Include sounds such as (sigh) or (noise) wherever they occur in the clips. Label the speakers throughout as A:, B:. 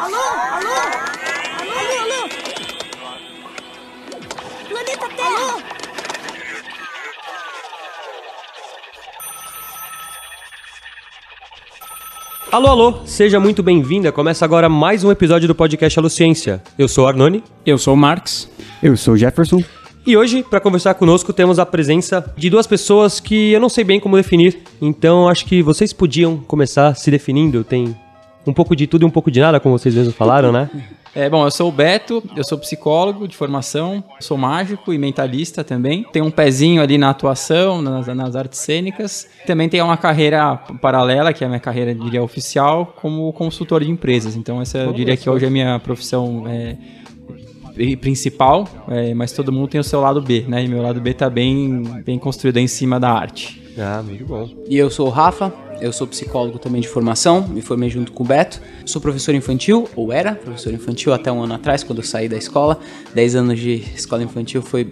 A: Alô? Alô? Alô, alô, alô? Planeta Terra!
B: Alô? Alô, alô, seja muito bem-vinda. Começa agora mais um episódio do podcast Alociência. Eu sou o Arnone. Eu sou o Marx.
C: Eu sou o Jefferson.
B: E hoje, para conversar conosco, temos a presença de duas pessoas que eu não sei bem como definir, então acho que vocês podiam começar se definindo. Tem um pouco de tudo e um pouco de nada, como vocês mesmos falaram, né?
D: É, bom, eu sou o Beto, eu sou psicólogo de formação, sou mágico e mentalista também. Tenho um pezinho ali na atuação, nas, nas artes cênicas. Também tenho uma carreira paralela, que é a minha carreira, diria, oficial, como consultor de empresas. Então, essa eu diria que hoje é a minha profissão é, principal, é, mas todo mundo tem o seu lado B, né? E meu lado B tá bem, bem construído em cima da arte. Ah, muito
E: bom. E eu sou o Rafa, eu sou psicólogo também de formação, me formei junto com o Beto. Sou professor infantil, ou era professor infantil até um ano atrás, quando eu saí da escola. Dez anos de escola infantil foi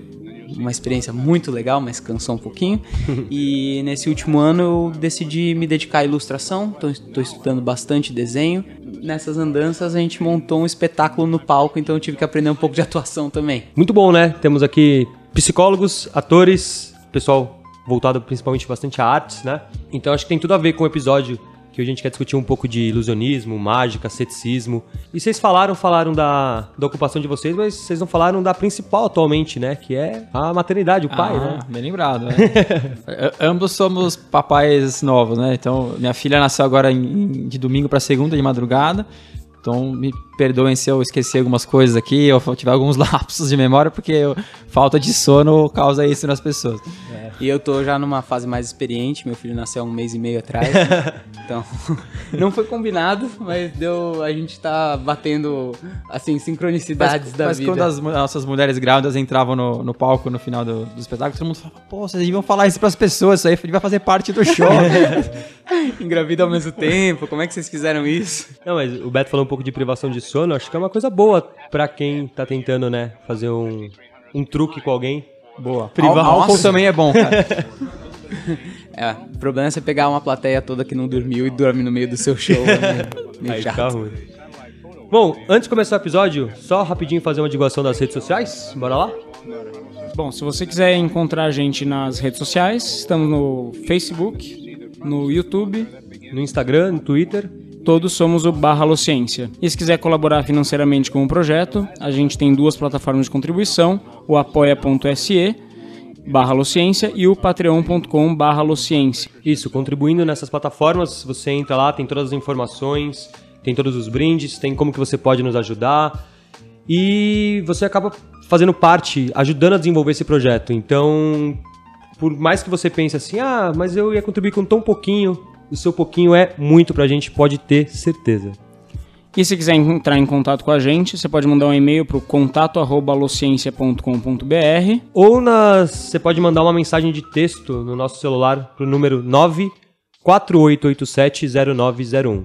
E: uma experiência muito legal, mas cansou um pouquinho. (laughs) e nesse último ano eu decidi me dedicar à ilustração, estou estudando bastante desenho. Nessas andanças a gente montou um espetáculo no palco, então eu tive que aprender um pouco de atuação também.
B: Muito bom, né? Temos aqui psicólogos, atores, pessoal voltado principalmente bastante a artes, né? Então acho que tem tudo a ver com o episódio que hoje a gente quer discutir um pouco de ilusionismo, mágica, ceticismo. E vocês falaram, falaram da, da ocupação de vocês, mas vocês não falaram da principal atualmente,
D: né? Que é a maternidade, o pai, ah, né? Bem lembrado, né? (laughs) É, ambos somos papais novos, né? Então, minha filha nasceu agora em, de domingo para segunda de madrugada. Então, me perdoem se eu esqueci algumas coisas aqui, ou tiver alguns (laughs) lapsos de memória, porque eu, falta de sono causa isso nas pessoas.
E: É. E eu tô já numa fase mais experiente, meu
D: filho nasceu um mês e meio atrás, né? (laughs) então
E: (laughs) não foi combinado, mas deu, a gente tá batendo, assim, sincronicidades mas, da mas vida. Mas quando as
D: nossas mulheres grávidas entravam no, no palco no final do, do espetáculo, todo mundo falava, pô, vocês deviam falar isso pras pessoas, isso aí vai fazer parte do
B: show. Engravida ao mesmo tempo,
D: como é que vocês fizeram isso? Não, mas o Beto falou
B: um pouco de privação de sono, acho que é uma coisa boa para quem tá tentando, né, fazer um, um truque com alguém. Boa. Privar álcool também é bom, cara. (laughs) é, o
E: problema é você pegar uma plateia toda que não dormiu e dorme no meio do seu show. Né? (laughs) Meio Aí chato. ruim.
B: Bom, antes de começar o episódio, só rapidinho fazer uma divulgação das redes sociais. Bora lá?
F: Bom, se você quiser encontrar a gente nas redes sociais, estamos no Facebook, no YouTube, no Instagram, no Twitter Todos somos o barra Alociência. E se quiser colaborar financeiramente com o projeto, a gente tem duas plataformas de contribuição, o
B: apoia.se barra Lociência e o patreon.com barra Lociência. Isso, contribuindo nessas plataformas, você entra lá, tem todas as informações, tem todos os brindes, tem como que você pode nos ajudar e você acaba fazendo parte, ajudando a desenvolver esse projeto. Então, por mais que você pense assim, ah, mas eu ia contribuir com tão pouquinho, o seu pouquinho é muito pra gente, pode ter certeza.
F: E se quiser entrar em contato com a gente, você pode mandar um e-mail para o contato@alociência.com.br
B: ou nas, você pode mandar uma mensagem de texto no nosso celular pro número 948870901.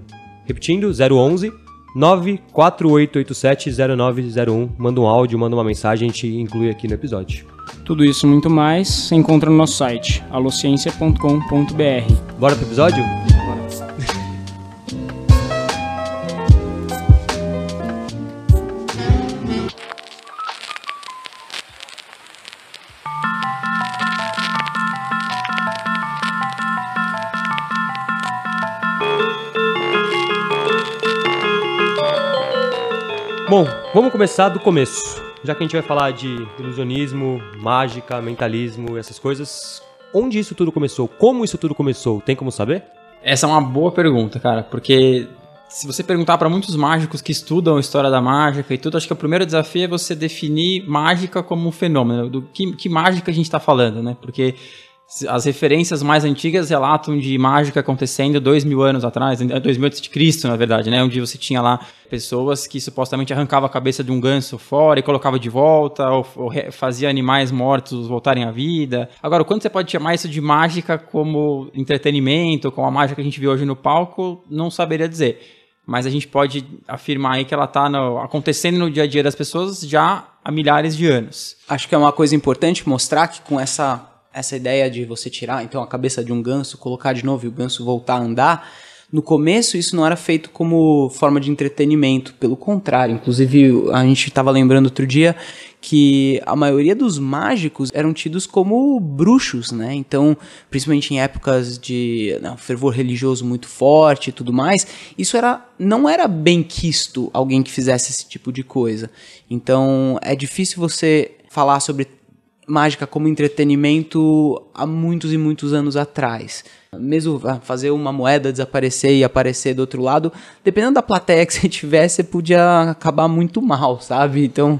B: Repetindo, 011 948870901. Manda um áudio, manda uma mensagem, a gente inclui aqui no episódio.
F: Tudo isso e muito mais você encontra no nosso site, alociência.com.br.
B: Bora pro episódio? Bom, vamos começar do começo. Já que a gente vai falar de ilusionismo, mágica, mentalismo, essas coisas, onde isso tudo começou? Como isso tudo começou?
D: Tem como saber? Essa é uma boa pergunta, cara, porque se você perguntar para muitos mágicos que estudam a história da mágica e tudo, acho que o primeiro desafio é você definir mágica como um fenômeno. Do que, que mágica a gente está falando, né? Porque as referências mais antigas relatam de mágica acontecendo dois mil anos atrás, eh, dois mil antes de Cristo, na verdade, né? Onde você tinha lá pessoas que supostamente arrancavam a cabeça de um ganso fora e colocava de volta, ou, ou fazia animais mortos voltarem à vida. Agora, quando quanto você pode chamar isso de mágica como entretenimento, como a mágica que a gente vê hoje no palco, não saberia dizer mas a gente pode afirmar aí que ela está acontecendo no dia a dia das pessoas já há milhares de anos. Acho que é uma coisa importante mostrar que com essa essa ideia de você tirar então a cabeça de um ganso,
E: colocar de novo e o ganso voltar a andar, no começo isso não era feito como forma de entretenimento, pelo contrário. Inclusive, a gente estava lembrando outro dia que a maioria dos mágicos eram tidos como bruxos, né? Então, principalmente em épocas de né, fervor religioso muito forte e tudo mais, isso era não era bem quisto alguém que fizesse esse tipo de coisa. Então, é difícil você falar sobre mágica como entretenimento há muitos e muitos anos atrás. Mesmo ah, fazer uma moeda desaparecer e aparecer do outro lado, dependendo da plateia que (laughs) você tivesse, você podia acabar muito mal, sabe? Então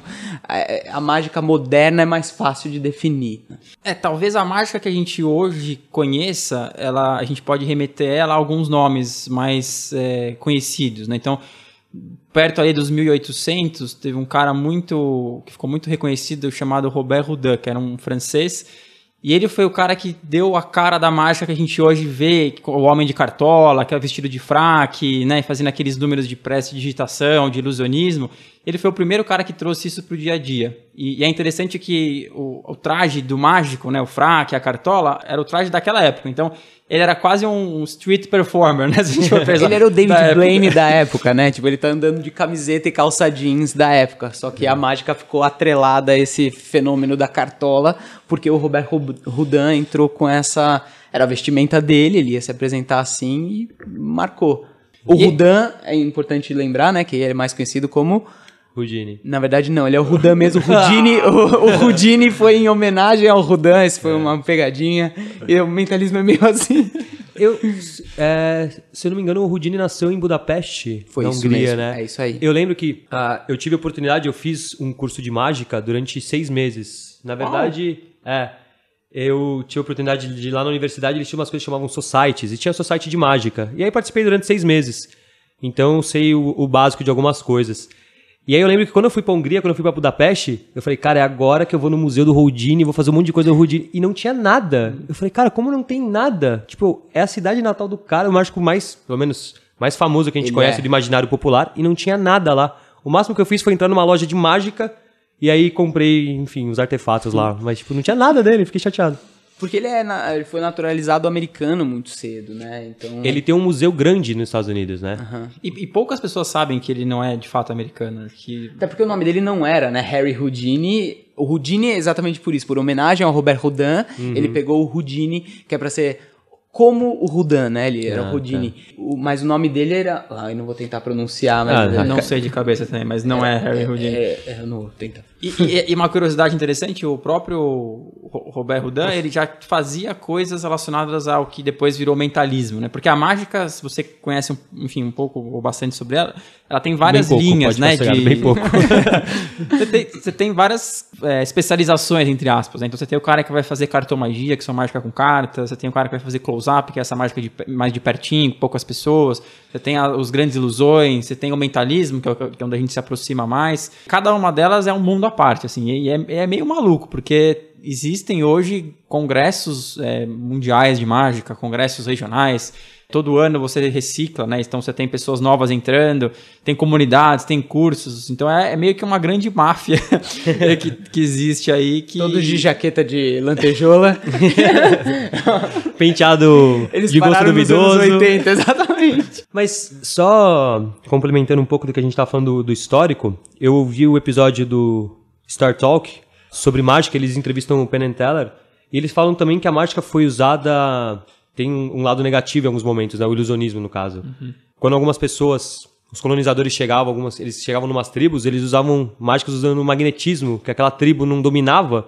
E: é, a, mágica moderna é mais
D: fácil de definir. É, talvez a mágica que a gente hoje conheça, ela, a gente pode remeter ela a alguns nomes mais é, conhecidos, né? Então perto ali dos 1800, teve um cara muito que ficou muito reconhecido chamado Robert Houdin, que era um francês, e ele foi o cara que deu a cara da mágica que a gente hoje vê, o homem de cartola, que é vestido de fraque, né, fazendo aqueles números de prece, de digitação, de ilusionismo. Ele foi o primeiro cara que trouxe isso para o dia a dia. E, e, é interessante que o, o traje do mágico, né, o fraque, a cartola, era o traje daquela época. Então, ele era quase um street performer, né? (laughs) Se a gente for pensar, ele era o David da Blaine da
E: época, né? Tipo, ele tá andando de camiseta e calça jeans da época. Só que a mágica ficou atrelada a esse fenômeno da cartola, porque o Robert Rudan entrou com essa. Era a vestimenta dele, ele ia se apresentar assim e marcou. O Rudan é importante lembrar, né? Que ele é mais conhecido como Houdini. Na verdade, não, ele é o Rudan mesmo. (laughs) Houdini, o, o Houdini foi em homenagem ao Rudan, isso foi é. uma pegadinha. E o mentalismo é meio assim.
B: Eu, é, se eu não me engano, o Houdini nasceu em Budapeste, Foi na Hungria, mesmo. né? É isso aí. Eu lembro que uh, eu tive a oportunidade, eu fiz um curso de mágica durante seis meses. Na verdade, oh. é. Eu tive a oportunidade de ir lá na universidade, eles tinham umas coisas que chamavam societies, e tinha society de mágica. E aí participei durante seis meses. Então sei o, o básico de algumas coisas. E aí eu lembro que quando eu fui pra Hungria, quando eu fui pra Budapeste, eu falei, cara, é agora que eu vou no museu do Houdini, vou fazer um monte de coisa do Houdini. E não tinha nada. Eu falei, cara, como não tem nada? Tipo, é a cidade natal do cara, o mágico mais, pelo menos, mais famoso que a gente Ele conhece é. do imaginário popular, e não tinha nada lá. O máximo que eu fiz foi entrar numa loja de mágica, e aí comprei, enfim, os artefatos lá. Mas, tipo, não tinha nada dele, fiquei chateado.
E: Porque ele, é, ele foi naturalizado americano muito cedo, né? Então... Ele tem
B: um museu grande nos Estados Unidos, né? Uhum.
E: E, e, poucas pessoas sabem que ele não
D: é de fato americano. Que...
E: Até porque o nome dele não era, né? Harry Houdini. O Houdini é exatamente por isso, por homenagem ao Robert Rodin. Uhum. Ele pegou o Houdini, que é pra ser como o Rudan, né? Ele era ah, o Houdini. Tá. O, mas o nome dele era. Ah, eu não vou tentar pronunciar, mas. Ah, tá. não sei de cabeça também,
D: mas não é, é Harry é, Houdini. É, é, eu não vou tentar. E, e, e, uma curiosidade interessante: o próprio Robert Rudan, ele já fazia coisas relacionadas ao que depois virou mentalismo, né? Porque a mágica, se você conhece, enfim, um pouco ou bastante sobre ela, ela tem várias pouco, linhas, né? De... Bem pouco. (laughs) você, tem, você, tem, várias é, especializações, entre aspas. Né? Então você tem o cara que vai fazer cartomagia, que são mágica com cartas, você tem o cara que vai fazer close-up, que é essa mágica de, mais de pertinho, poucas pessoas. Você tem a, os grandes ilusões, você tem o mentalismo, que é, que é, onde a gente se aproxima mais. Cada uma delas é um mundo à parte, assim, e é, é meio maluco, porque existem hoje congressos é, mundiais de mágica, congressos regionais, Todo ano você recicla, né? Então você tem pessoas novas entrando, tem comunidades, tem cursos. Então é, é meio que uma grande máfia (laughs) que, que existe aí. Que... Todos de jaqueta de lantejola. (laughs)
B: Penteado Eles de gosto duvidoso. Nos 80, exatamente. Mas só complementando um pouco do que a gente estava falando do, do histórico, eu ouvi o episódio do Star Talk sobre mágica, eles entrevistam o Penn Teller. E eles falam também que a mágica foi usada tem um lado negativo em alguns momentos, né? O ilusionismo, no caso. Uhum. Quando algumas pessoas, os colonizadores chegavam, algumas, eles chegavam numas tribos, eles usavam mágicas usando magnetismo, que aquela tribo não dominava.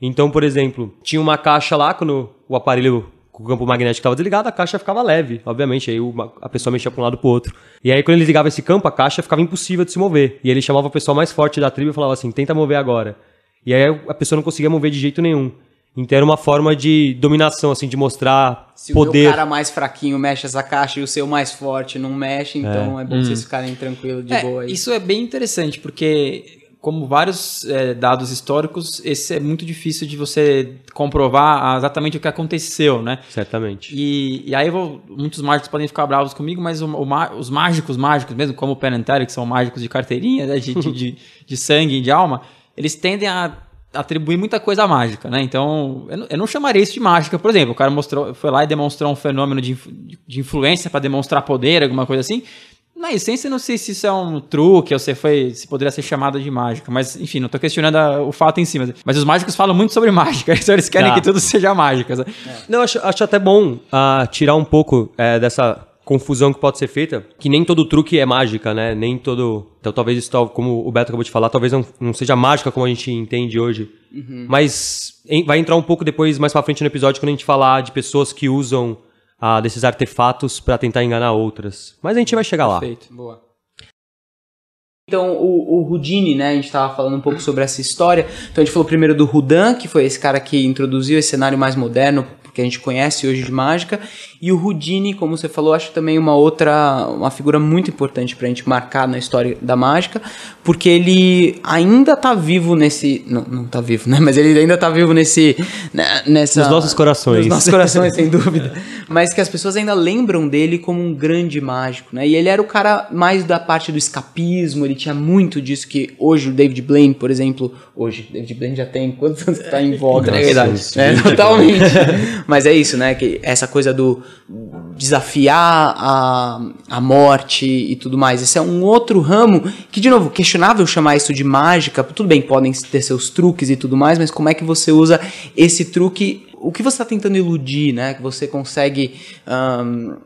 B: Então, por exemplo, tinha uma caixa lá, quando o aparelho com o campo magnético estava desligado, a caixa ficava leve, obviamente. Aí a pessoa mexia para um lado para o outro. E aí, quando ele ligava esse campo, a caixa ficava impossível de se mover. E ele chamava a pessoa mais forte da tribo e falava assim: tenta mover agora. E aí a pessoa não conseguia mover de jeito nenhum. Então era uma forma de dominação, assim, de mostrar Se poder. Se o cara
E: mais fraquinho mexe essa caixa e o seu mais forte não mexe, é. então é, é bom hum. vocês ficarem tranquilos, de é, boa. Aí.
D: Isso é bem interessante, porque como vários é, dados históricos, esse é muito difícil de você comprovar exatamente o que aconteceu, né? Certamente. E, e aí vou, muitos mágicos podem ficar bravos comigo, mas o, o, os mágicos, mágicos mesmo, como o Penn que são mágicos de carteirinha, né, de, de, de, de sangue, de alma, eles tendem a atribuir muita coisa à mágica, né? Então, eu não, eu não chamaria isso de mágica, por exemplo. O cara mostrou, foi lá e demonstrou um fenômeno de, de influência para demonstrar poder, alguma coisa assim. Na essência, não sei se isso é um truque ou se, foi, se poderia ser chamado de mágica, mas enfim, não estou questionando a, o fato em si. Mas, mas, os mágicos falam muito sobre mágica, (laughs) então eles querem tá. que tudo seja mágica. É. Não, acho, acho até bom uh, tirar
B: um pouco é, dessa confusão que pode ser feita, que nem todo truque é mágica, né? Nem todo. Então, talvez isso, como o Beto acabou de falar, talvez não, não seja mágica como a gente entende hoje. Uhum. Mas em, vai entrar um pouco depois, mais pra frente no episódio, quando a gente falar de pessoas que usam ah, desses artefatos para tentar enganar outras. Mas a gente vai chegar lá. Perfeito,
E: boa. Então, o, o Houdini, né? A gente estava falando um pouco sobre essa história. Então, a gente falou primeiro do Rudan, que foi esse cara que introduziu esse cenário mais moderno que a gente conhece hoje de mágica. E o Houdini, como você falou, acho também uma outra, uma figura muito importante para a gente marcar na história da mágica, porque ele ainda está vivo nesse, não, não tá vivo, né? Mas ele ainda está vivo nesse, né, nessa... Nos nossos corações. Nos nossos corações, sem (laughs) dúvida. Mas que as pessoas ainda lembram dele como um grande mágico, né? E ele era o cara mais da parte do escapismo, ele tinha muito disso que hoje o David Blaine, por exemplo, hoje, David Blaine já tem quantos anos está em é, voga, Nossa, na verdade? É, totalmente. Mas é isso, né? Que essa coisa do desafiar a, a morte e tudo mais. Esse é um outro ramo que, de novo, questionável chamar isso de mágica. Tudo bem, podem ter seus truques e tudo mais, mas como é que você usa esse truque o que você está tentando iludir, né? Que você consegue um,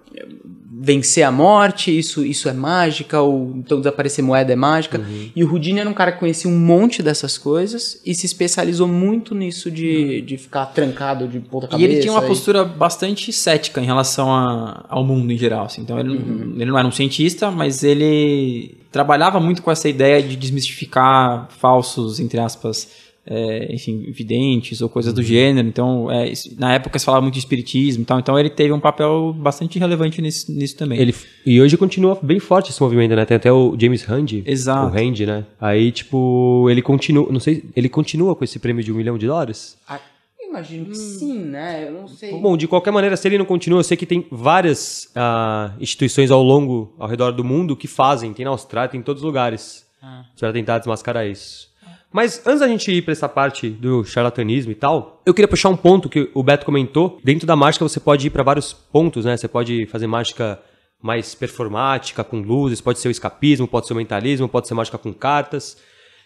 E: vencer a morte, isso, isso é mágica, ou então desaparecer
D: moeda é mágica. Uhum.
E: E o Houdini era um cara que conhecia um monte dessas coisas e se especializou muito nisso de, uhum. de ficar trancado de ponta cabeça. E ele tinha uma e... postura
D: bastante cética em relação a, ao mundo em geral. Assim. Então ele, uhum. ele não era um cientista, mas ele trabalhava muito com essa ideia de desmistificar falsos, entre aspas, é, enfim, videntes ou coisas do uhum. gênero. Então, é, na época se falava muito de espiritismo e tal. Então, ele teve um papel bastante relevante nisso, nisso também. Ele,
B: e hoje continua bem forte esse movimento, né? Tem até o James Randi. Exato. O Randi, né? Aí, tipo, ele continua, não sei, ele continua com esse prêmio de um milhão de dólares?
E: Ah, imagino que hum. sim, né? Eu não sei. Bom,
B: de qualquer maneira, se ele não continua, eu sei que tem várias ah, instituições ao longo, ao redor do mundo, que fazem. Tem na Austrália, tem em todos os lugares. Ah. vai tentar desmascarar isso. Mas antes da gente ir para essa parte do charlatanismo e tal, eu queria puxar um ponto que o Beto comentou. Dentro da mágica você pode ir para vários pontos, né? Você pode fazer mágica mais performática, com luzes, pode ser o escapismo, pode ser o mentalismo, pode ser mágica com cartas.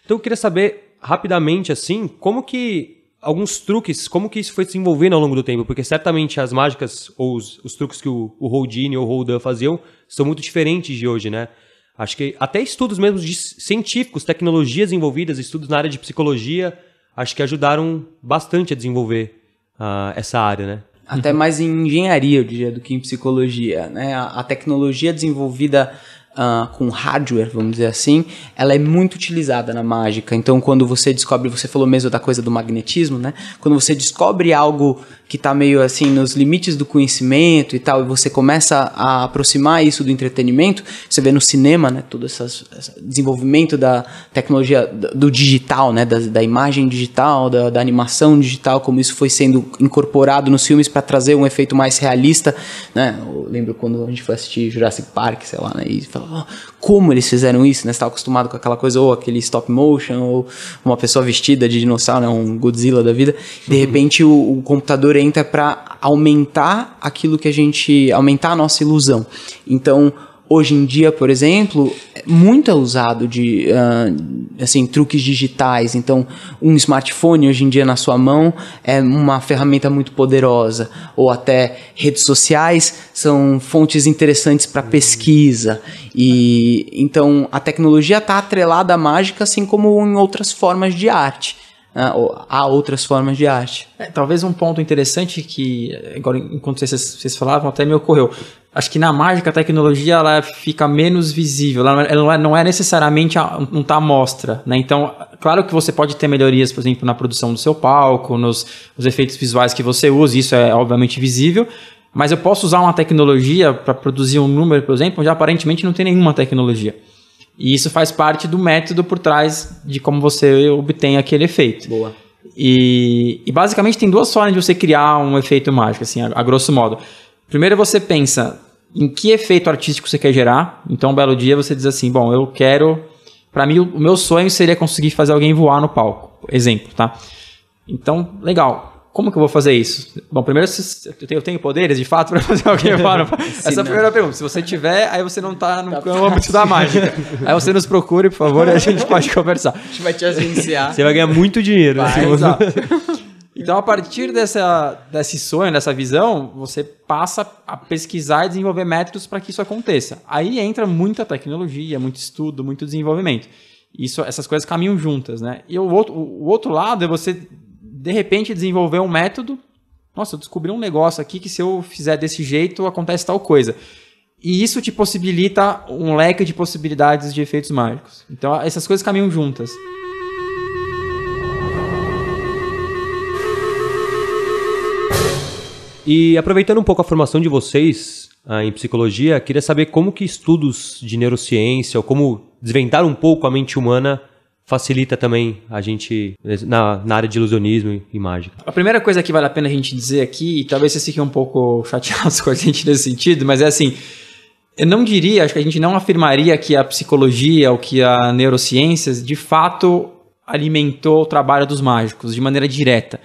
B: Então eu queria saber rapidamente assim, como que alguns truques, como que isso foi se desenvolvendo ao longo do tempo? Porque certamente as mágicas ou os, os truques que o, o Houdini ou o Roldan faziam são muito diferentes de hoje, né? Acho que até estudos mesmo científicos, tecnologias envolvidas, estudos na área de psicologia, acho que ajudaram bastante a desenvolver uh, essa área, né? Até mais
E: em engenharia, eu diria, do que em psicologia, né? A, a tecnologia desenvolvida Uh, com hardware, vamos dizer assim, ela é muito utilizada na mágica. Então, quando você descobre, você falou mesmo da coisa do magnetismo, né? Quando você descobre algo que está meio assim nos limites do conhecimento e tal, e você começa a aproximar isso do entretenimento, você vê no cinema, né? Todo esse desenvolvimento da tecnologia do digital, né? Da, da imagem digital, da, da animação digital, como isso foi sendo incorporado nos filmes para trazer um efeito mais realista, né? Eu lembro quando a gente foi assistir Jurassic Park, sei lá, né? E Oh, como eles fizeram isso, né? Você tá acostumado com aquela coisa, ou aquele stop motion, ou uma pessoa vestida de dinossauro, né? um Godzilla da vida. De repente o, o computador entra para aumentar aquilo que a gente. aumentar a nossa ilusão. Então hoje em dia, por exemplo, é muito é usado de uh, assim truques digitais. Então, um smartphone hoje em dia na sua mão é uma ferramenta muito poderosa, ou até redes sociais são fontes interessantes para pesquisa. E então a tecnologia está atrelada à mágica, assim como em outras formas de arte né? há outras
D: formas de arte. É, talvez um ponto interessante que, agora, enquanto vocês, vocês falavam, até me ocorreu acho que na mágica a tecnologia ela fica menos visível, ela não é, necessariamente um tá mostra, né? Então, claro que você pode ter melhorias, por exemplo, na produção do seu palco, nos, nos efeitos visuais que você usa, isso é obviamente visível, mas eu posso usar uma tecnologia para produzir um número, por exemplo, onde aparentemente não tem nenhuma tecnologia. E isso faz parte do método por trás de como você obtém aquele efeito. Boa. E, e basicamente tem duas formas de você criar um efeito mágico, assim, a, a grosso modo. Primeiro você pensa, em que efeito artístico você quer gerar. Então, um belo dia você diz assim: bom, eu quero. Para mim, o meu sonho seria conseguir fazer alguém voar no palco. Exemplo, tá? Então, legal. Como que eu vou fazer isso? Bom, primeiro, eu tenho poderes de fato (laughs) para fazer alguém (laughs) voar no palco? Essa é a primeira pergunta. Se você tiver, aí você não está no tá âmbito da mágica. (laughs) Aí você nos
B: procure, por favor, e a gente pode conversar. A
D: gente vai te agenciar. Você
B: vai ganhar muito dinheiro. Vai, assim,
D: então, a partir dessa, desse sonho, dessa visão, você passa a pesquisar e desenvolver métodos para que isso aconteça. Aí entra muita tecnologia, muito estudo, muito desenvolvimento. Isso, essas coisas caminham juntas, né? E o outro, o outro lado é você, de repente, desenvolver um método. Nossa, eu descobri um negócio aqui que se eu fizer desse jeito, acontece tal coisa. E isso te possibilita um leque de possibilidades de efeitos mágicos. Então, essas coisas caminham juntas.
B: E aproveitando um pouco a formação de vocês ah, em psicologia, queria saber como que estudos de neurociência ou como desvendar um pouco a mente humana facilita também a gente na, na, área de ilusionismo e mágica.
D: A primeira coisa que vale a pena a gente dizer aqui, e talvez vocês fiquem um pouco (laughs) chateados com a gente nesse sentido, mas é assim, eu não diria, acho que a gente não afirmaria que a psicologia ou que a neurociência de fato alimentou o trabalho dos mágicos de maneira direta.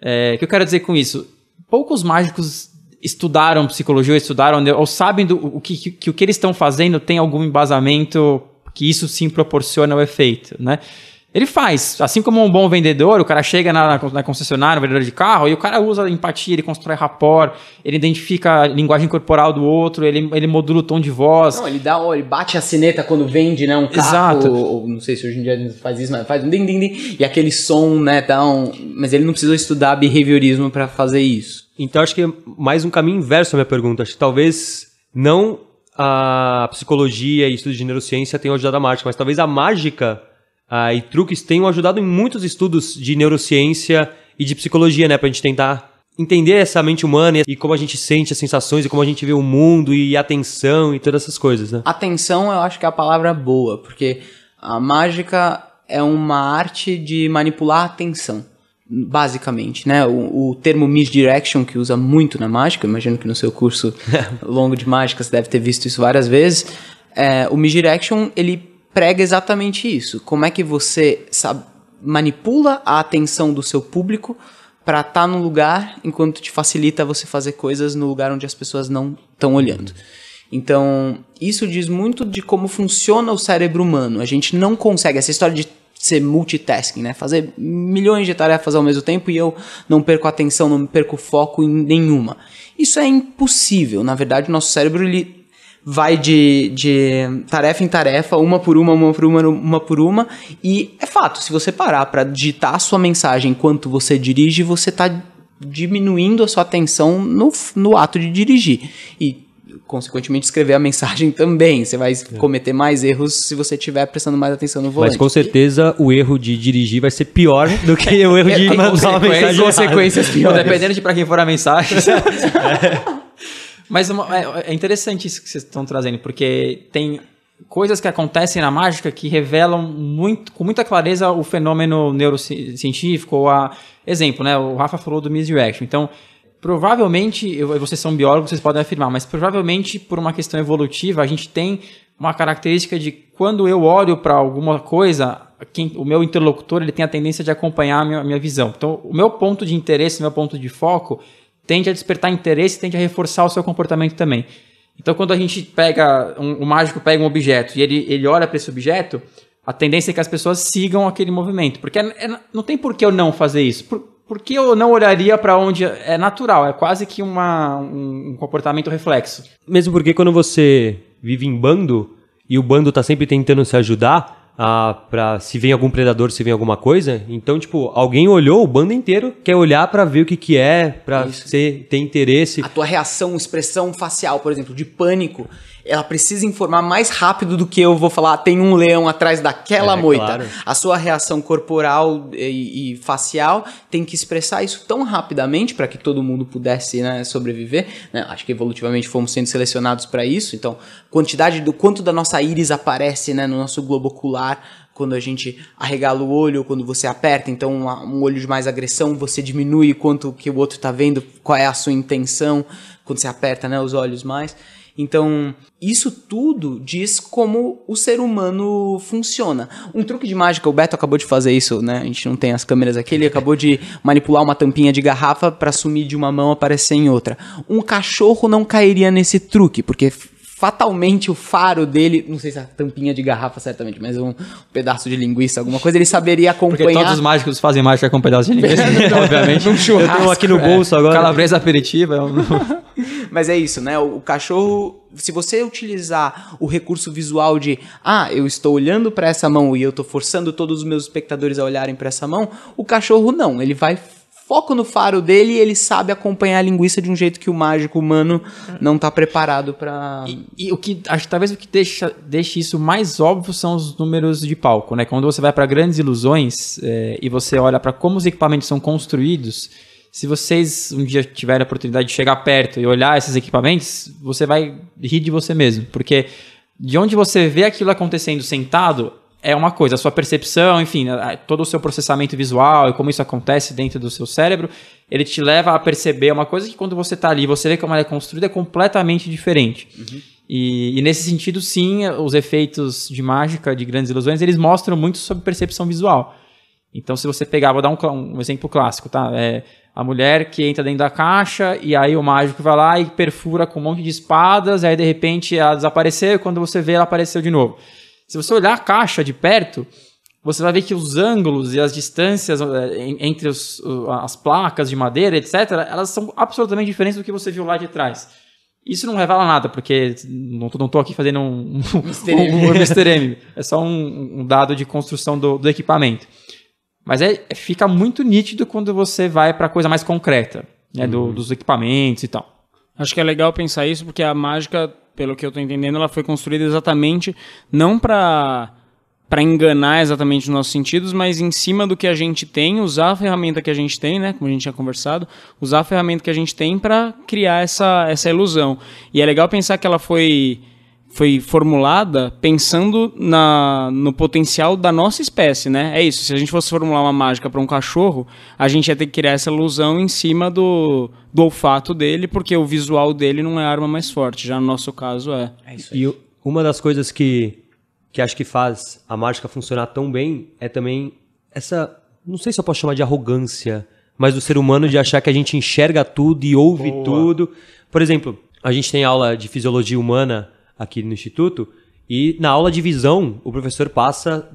D: É, o que eu quero dizer com isso? poucos mágicos estudaram psicologia, ou estudaram né, ou sabem do, o que, que o que eles estão fazendo tem algum embasamento que isso sim proporciona o efeito, né? Ele faz. Assim como um bom vendedor, o cara chega na, na concessionária, um vendedor de carro, e o cara usa empatia, ele constrói rapport, ele identifica a linguagem corporal do outro, ele, ele modula o tom de voz. Não, ele dá, ele bate a sineta quando vende, né? Um carro.
E: Exato. Ou, não sei se hoje em dia faz isso, mas faz um ding ding ding. E aquele som, né? Dá tá um, mas ele
B: não precisou estudar behaviorismo para fazer isso. Então acho que é mais um caminho inverso à minha pergunta. Acho que talvez não a psicologia e estudo de neurociência tenham ajudado a mágica, mas talvez a mágica ah, e truques têm ajudado em muitos estudos de neurociência e de psicologia, né? Pra gente tentar entender essa mente humana e, como a gente sente as sensações e como a gente vê o mundo e atenção e todas essas coisas, né?
E: Atenção eu acho que é a palavra boa, porque a mágica é uma arte de manipular a atenção, basicamente, né? O, o termo misdirection que usa muito na mágica, imagino que no seu curso (laughs) longo de mágica você deve ter visto isso várias vezes, é, o misdirection, ele prega exatamente isso. Como é que você sabe, manipula a atenção do seu público para estar tá no lugar enquanto te facilita você fazer coisas no lugar onde as pessoas não estão olhando. Então, isso diz muito de como funciona o cérebro humano. A gente não consegue essa história de ser multitasking, né? Fazer milhões de tarefas ao mesmo tempo e eu não perco atenção, não perco foco em nenhuma. Isso é impossível. Na verdade, o nosso cérebro ele vai de, de tarefa em tarefa, uma por uma, uma por uma, uma por uma. E é fato, se você parar para digitar a sua mensagem enquanto você dirige, você está diminuindo a sua atenção no, no ato de dirigir. E, consequentemente, escrever a mensagem (laughs) também. Você vai é. cometer mais erros se você estiver prestando
D: mais atenção no volante. Mas com
B: certeza o erro de dirigir vai ser pior (laughs) do que o erro de é, mandar uma mensagem. Consequências piores. Dependendo
D: de para quem for a mensagem. (laughs) é. Mas uma, é. é, é interessante isso que vocês estão trazendo, porque tem coisas que acontecem na mágica que revelam muito, com muita clareza o fenômeno neurocientífico ou a exemplo, né? O Rafa falou do misdirection. Então, provavelmente, eu, vocês são biólogos, vocês podem afirmar, mas provavelmente por uma questão evolutiva, a gente tem uma característica de quando eu olho para alguma coisa, quem, o meu interlocutor ele tem a tendência de acompanhar a minha, a minha visão. Então, o meu ponto de interesse, o meu ponto de foco tende a despertar interesse, tende a reforçar o seu comportamento também. Então, quando a gente pega, um, mágico pega um objeto e ele, ele olha para esse objeto, a tendência é que as pessoas sigam aquele movimento. Porque é, é, não tem por que eu não fazer isso. Por, por que eu não olharia para onde é natural? É quase que uma, um, um comportamento reflexo.
B: Mesmo porque quando você vive em bando e o bando está sempre tentando se ajudar, ah, se vem algum predador, se vem alguma coisa. Então, tipo, alguém olhou, o bando inteiro quer olhar para ver o que que é, pra ser, ter interesse. A tua
E: reação, expressão facial, por exemplo, de pânico ela precisa informar mais rápido do que eu vou falar, ah, tem um leão atrás daquela é, é, moita. Claro. A sua reação corporal e, e, facial tem que expressar isso tão rapidamente para que todo mundo pudesse né, sobreviver. Né? Acho que evolutivamente fomos sendo selecionados para isso, então, quantidade do quanto da nossa íris aparece né, no nosso globo ocular quando a gente arregala o olho, quando você aperta, então um olho de mais agressão, você diminui quanto que o outro está vendo, qual é a sua intenção, quando você aperta né, os olhos mais. Então, isso tudo diz como o ser humano funciona. Um truque de mágica, o Beto acabou de fazer isso, né? A gente não tem as câmeras aqui, ele acabou de manipular uma tampinha de garrafa para sumir de uma mão aparecer em outra. Um cachorro não cairia
D: nesse truque, porque
E: fatalmente o faro dele, não sei se é a tampinha de garrafa certamente, mas um, um pedaço de linguiça, alguma coisa, ele saberia acompanhar. Porque todos os
D: mágicos fazem mágica com um pedaço de linguiça, então, (laughs) obviamente. Um churrasco. Eu aqui no é. bolso é, agora. Calabresa aperitiva. É
E: (laughs) mas é isso, né? O cachorro se você utilizar o recurso visual de ah, eu estou olhando para essa mão e eu estou forçando todos os meus espectadores a olharem para essa mão, o cachorro não, ele vai foco no faro dele e ele sabe acompanhar a linguiça de um jeito que o mágico humano não tá
D: preparado para. E, e, o que acho que talvez o que deixa, deixe isso mais óbvio são os números de palco, né? Quando você vai para grandes ilusões é, e você olha para como os equipamentos são construídos, se vocês um dia tiverem a oportunidade de chegar perto e olhar esses equipamentos, você vai rir de você mesmo, porque de onde você vê aquilo acontecendo sentado é uma coisa, a sua percepção, enfim, todo o seu processamento visual e como isso acontece dentro do seu cérebro, ele te leva a perceber uma coisa que quando você está ali, você vê como ela é construída, é completamente diferente. Uhum. E, e, nesse sentido, sim, os efeitos de mágica, de grandes ilusões, eles mostram muito sobre percepção visual. Então, se você pegar, vou dar um, um exemplo clássico, tá? É, a mulher que entra dentro da caixa e aí o mágico vai lá e perfura com um monte de espadas, aí de repente ela desapareceu e quando você vê ela apareceu de novo. Se você olhar a caixa de perto, você vai ver que os ângulos e as distâncias eh, entre os, as placas de madeira, etc., elas são absolutamente diferentes do que você viu lá de trás. Isso não revela nada, porque não estou aqui fazendo um, (laughs) um, um M. É só um, um dado de construção do, do equipamento. Mas é, é fica muito nítido quando você vai para coisa mais concreta, né, uhum. do, dos equipamentos e tal. Acho que é legal pensar
F: isso, porque a mágica pelo que eu estou entendendo, ela foi construída exatamente não para para enganar exatamente os nossos sentidos, mas em cima do que a gente tem, usar a ferramenta que a gente tem, né, como a gente tinha conversado, usar a ferramenta que a gente tem para criar essa, essa ilusão. E é legal pensar que ela foi foi formulada pensando na, no potencial da nossa espécie, né? É isso. Se a gente fosse formular uma mágica para um cachorro, a gente ia ter que criar essa ilusão em cima do, do olfato dele, porque o visual dele não é a arma mais
B: forte. Já no nosso caso é. é isso aí. E uma das coisas que, que acho que faz a mágica funcionar tão bem é também essa. Não sei se eu posso chamar de arrogância, mas do ser humano de achar que a gente enxerga tudo e ouve Boa. tudo. Por exemplo, a gente tem aula de fisiologia humana aqui no Instituto, e na aula de visão, o professor passa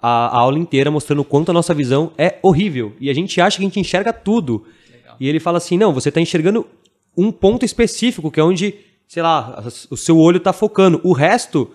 B: a, a aula inteira mostrando o quanto a nossa visão é horrível. E a gente acha que a gente enxerga tudo. Legal. E ele fala assim: não, você está enxergando um ponto específico, que é onde, sei lá, o seu olho está focando. O resto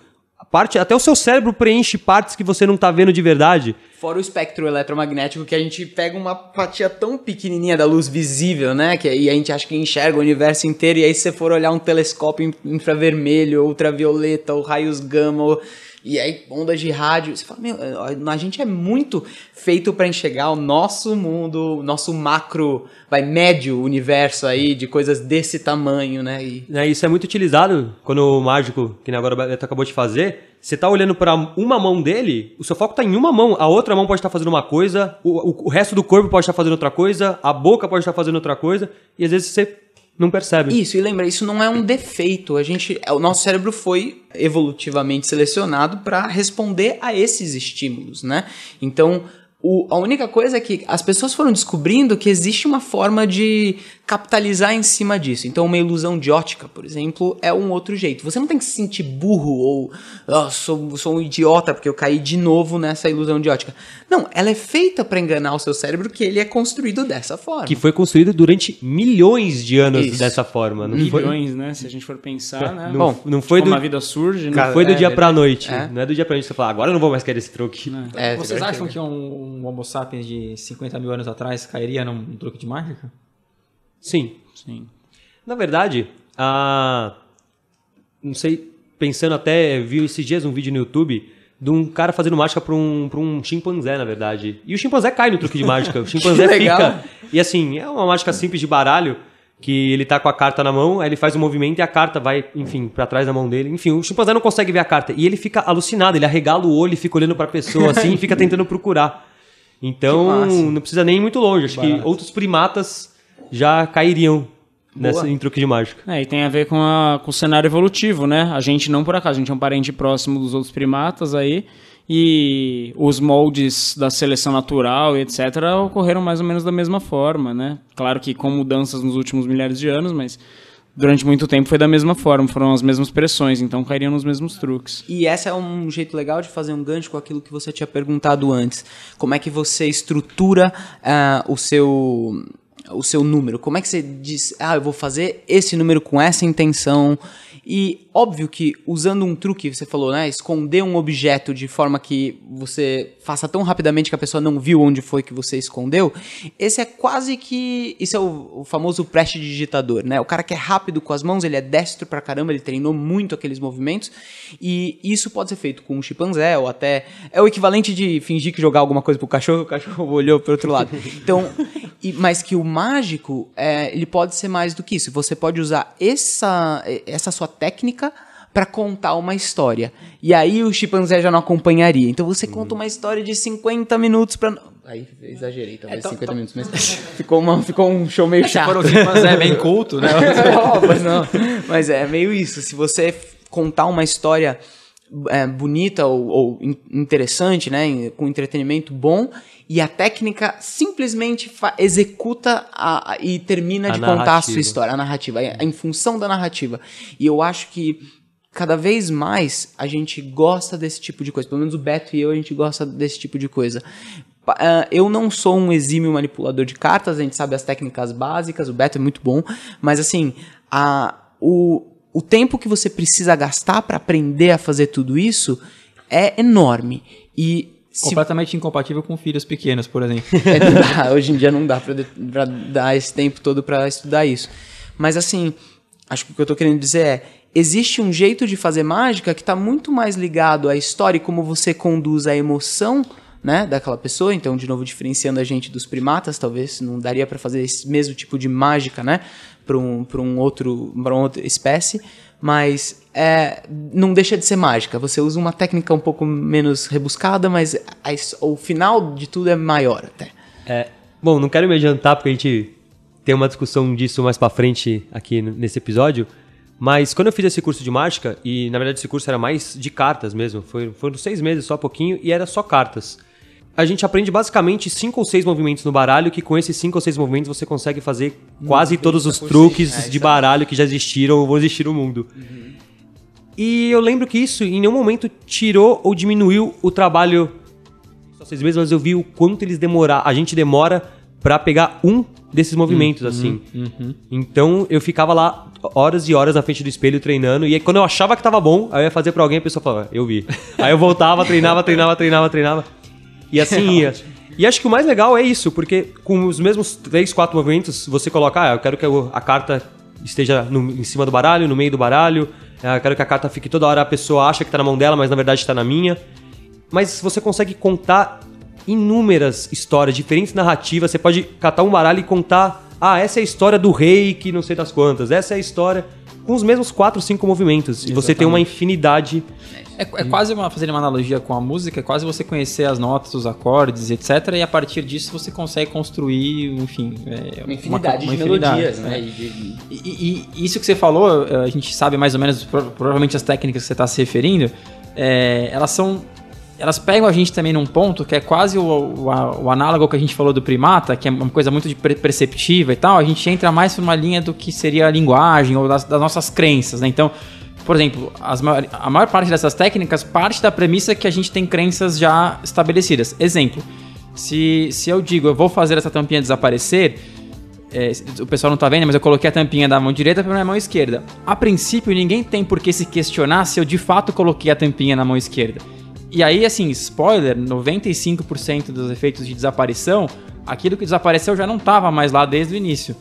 B: parte, até o seu cérebro preenche partes que você não tá vendo de verdade.
E: Fora o espectro eletromagnético que a gente pega uma fatia tão pequenininha da luz visível, né? Que, e a gente acha que enxerga o universo inteiro e aí se você for olhar um telescópio infravermelho, ultravioleta, ou raios gama, ou e aí, ondas de rádio. Você fala, meu, eh, a gente é muito feito para enxergar o nosso mundo, o nosso
B: macro, vai, médio universo aí, de coisas desse tamanho, né? E... Né, isso é muito utilizado quando o mágico, que agora o acabou de fazer, você tá olhando para uma mão dele, o seu foco tá em uma mão. A outra mão pode estar fazendo uma coisa, o, o, o, resto do corpo pode estar fazendo outra coisa, a boca pode estar fazendo outra coisa, e às vezes você não percebe.
E: Isso, e lembra, isso não é um defeito. A gente, o nosso cérebro foi evolutivamente selecionado para responder a esses estímulos, né? Então, o, a única coisa é que as pessoas foram descobrindo que existe uma forma de capitalizar em cima disso. Então, uma ilusão de ótica, por exemplo, é um outro jeito. Você não tem que se sentir burro ou oh, sou, sou um idiota porque eu caí de novo nessa ilusão de ótica. Não, ela é feita para enganar o seu cérebro que ele é construído dessa forma. Que
B: foi construído durante milhões de anos Isso. dessa forma. Não milhões, foi... né? Se a gente for pensar, né? Não, Bom, não foi tipo do... uma vida surge. Não né? cara, foi do é, dia para é pra noite. É. Não é do dia pra noite que você fala, agora eu não vou mais querer esse truque. É, Vocês é acham que
D: é um um Homo sapiens de 50 mil anos atrás cairia num truque de mágica?
B: Sim, sim. Na verdade, a... não sei, pensando até, vi esses dias um vídeo no YouTube de um cara fazendo mágica para um, pra um chimpanzé, na verdade. E o chimpanzé cai no truque de mágica. O (laughs) chimpanzé fica. E assim, é uma mágica simples de baralho que ele tá com a carta na mão, aí ele faz um movimento e a carta vai, enfim, para trás da mão dele. Enfim, o chimpanzé não consegue ver a carta e ele fica alucinado, ele arregala o olho e fica olhando para a pessoa assim, e (laughs) fica tentando procurar. Então, não precisa nem ir muito longe. Acho que outros primatas já cairiam nessa, em truque de mágica. É, e tem a ver com, a, com
F: o cenário evolutivo, né? A gente não por acaso, a gente é um parente próximo dos outros primatas aí. E os moldes da seleção natural, etc., ocorreram mais ou menos da mesma forma, né? Claro que com mudanças nos últimos milhares de anos, mas durante muito tempo foi da mesma forma, foram as mesmas pressões, então cairiam nos mesmos truques.
E: E esse é um jeito legal de fazer um gancho com aquilo que você tinha perguntado antes. Como é que você estrutura uh, o seu o seu número? Como é que você diz, ah, eu vou fazer esse número com essa intenção? E óbvio que usando um truque, você falou, né? Esconder um objeto de forma que você faça tão rapidamente que a pessoa não viu onde foi que você escondeu. Esse é quase que. Isso é o, o famoso prestidigitador, né? O cara que é rápido com as mãos, ele é destro pra caramba, ele treinou muito aqueles movimentos. E isso pode ser feito com um chimpanzé ou até. É o equivalente de fingir que jogar alguma coisa pro cachorro, o cachorro (laughs) olhou pro outro lado. Então, e, mas que o mais mágico, é, ele pode ser mais do que isso. Você pode usar essa, essa sua técnica para contar uma história. E aí o chimpanzé já não acompanharia. Então você conta uhum. uma história de 50 minutos para Aí exagerei, talvez é, tô, 50 tô... minutos, mas (laughs) ficou, uma, ficou um show meio chato. Se for o chimpanzé (laughs) bem culto, né? não, (laughs) é, mas, não. mas é meio isso. Se você contar uma história é, bonita ou, ou, interessante, né, com entretenimento bom, e a técnica simplesmente executa a, a, e termina a de narrativa. contar a sua história, a narrativa, é, em função da narrativa. E eu acho que cada vez mais a gente gosta desse tipo de coisa. Pelo menos o Beto e eu, a gente gosta desse tipo de coisa. Ah, eu não sou um exímio manipulador de cartas, a gente sabe as técnicas básicas, o Beto é muito bom, mas assim, a, o, o tempo que você precisa gastar para aprender a fazer tudo isso é enorme.
D: E se... Completamente incompatível com filhos pequenos, por exemplo. (laughs) É,
E: dá, hoje em dia não dá para dar esse tempo todo para estudar isso. Mas assim, acho que o que eu estou querendo dizer é: existe um jeito de fazer mágica que está muito mais ligado à história e como você conduz a emoção né, daquela pessoa. Então, de novo, diferenciando a gente dos primatas, talvez não daria para fazer esse mesmo tipo de mágica, né? para um, um outro, pra uma outra espécie, mas é, não deixa de ser mágica. Você usa uma técnica um pouco menos rebuscada, mas a, o final de tudo é maior até.
B: É, bom, não quero me adiantar porque a gente tem uma discussão disso mais para frente aqui nesse episódio. Mas quando eu fiz esse curso de mágica, e na verdade esse curso era mais de cartas mesmo, foi, foram seis meses só pouquinho e era só cartas a gente aprende basicamente cinco ou seis movimentos no baralho, que com esses cinco ou seis movimentos você consegue fazer quase todos os truques é, de baralho que já existiram ou vão existir no mundo. Uhum. E eu lembro que isso em nenhum momento tirou ou diminuiu o trabalho. Só vocês mesmos, mas eu vi o quanto eles demorar. A gente demora para pegar um desses movimentos, uhum, assim. Uhum. Então eu ficava lá horas e horas na frente do espelho treinando. E aí, quando eu achava que tava bom, aí eu ia fazer pra alguém, a pessoa falava, eu vi. aí eu voltava, treinava, treinava, treinava, treinava. E assim (laughs) é ia. E acho que o mais legal é isso, porque com os mesmos três, quatro movimentos, você coloca, ah, eu quero que a carta esteja no, em cima do baralho, no meio do baralho, ah, eu quero que a carta fique toda hora, a pessoa acha que tá na mão dela, mas na verdade está na minha. Mas você consegue contar inúmeras histórias, diferentes narrativas, você pode catar um baralho e contar, ah, essa é a história do rei que não sei das quantas, essa é a história com os mesmos quatro, cinco movimentos. E você tem uma
D: infinidade é é, é quase uma, fazendo uma analogia com a música, é quase você conhecer as notas, os acordes, etc. E a partir disso você consegue construir, enfim. É, uma infinidade uma, uma de infinidade, melodias, né? né e, e, e, isso que você falou, é, a gente sabe mais ou menos, provavelmente as técnicas que você está se referindo, é, elas são elas pegam a gente também num ponto que é quase o, o, o, análogo que a gente falou do primata, que é uma coisa muito de perceptiva e tal, a gente entra mais numa linha do que seria a linguagem ou das, das nossas crenças, né? Então, por exemplo, maior, a maior parte dessas técnicas parte da premissa é que a gente tem crenças já estabelecidas. Exemplo, se, se eu digo eu vou fazer essa tampinha desaparecer, é, o pessoal não está vendo, mas eu coloquei a tampinha da mão direita para minha mão esquerda. A princípio, ninguém tem por que se questionar se eu de fato coloquei a tampinha na mão esquerda. E aí, assim, spoiler: 95% dos efeitos de desaparição, aquilo que desapareceu já não estava mais lá desde o início.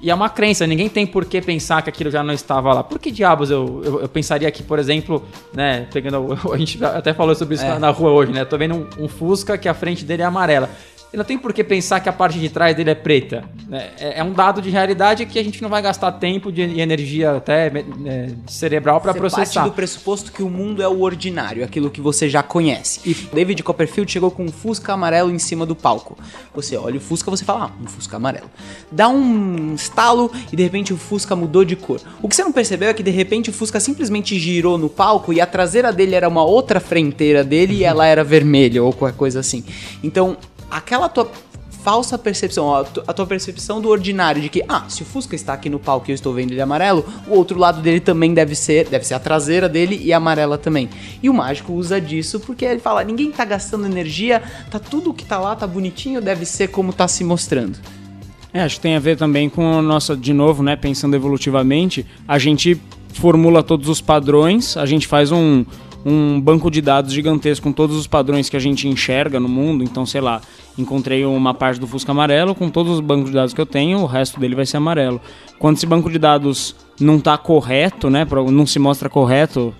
D: E é uma crença, ninguém tem por que pensar que aquilo já não estava lá. Por que diabos eu, eu, eu pensaria que, por exemplo, né, pegando. (laughs) A gente até falou sobre isso é. na, rua hoje, né? Tô vendo um, um Fusca que a frente dele é amarela. Ele não tem por que pensar que a parte de trás dele é preta. Né? É, é um dado de realidade que a gente não vai gastar tempo de, e energia até é, cerebral para processar. Parte do pressuposto que o mundo é o ordinário, aquilo que você já conhece. E
E: David Copperfield chegou com um Fusca amarelo em cima do palco. Você olha o Fusca, você fala, ah, um Fusca amarelo. Dá um estalo e de repente o Fusca mudou de cor. O que você não percebeu é que de repente o Fusca simplesmente girou no palco e a traseira dele era uma outra frenteira dele e ela era vermelha ou qualquer coisa assim. Então, aquela tua falsa percepção, a tua percepção do ordinário de que, ah, se o Fusca está aqui no palco e eu estou vendo ele amarelo, o outro lado dele também deve ser, deve ser a traseira dele e amarela também. E o mágico usa disso porque ele fala, ninguém está gastando energia, tá tudo que está lá, tá bonitinho, deve ser como está se mostrando.
F: É, acho que tem a ver também com a nossa, de novo, né, pensando evolutivamente, a gente formula todos os padrões, a gente faz um, um banco de dados gigantesco com todos os padrões que a gente enxerga no mundo. Então, sei lá, encontrei uma parte do Fusca amarelo com todos os bancos de dados que eu tenho, o resto dele vai ser amarelo. Quando esse banco de dados não está correto, né, não se mostra correto,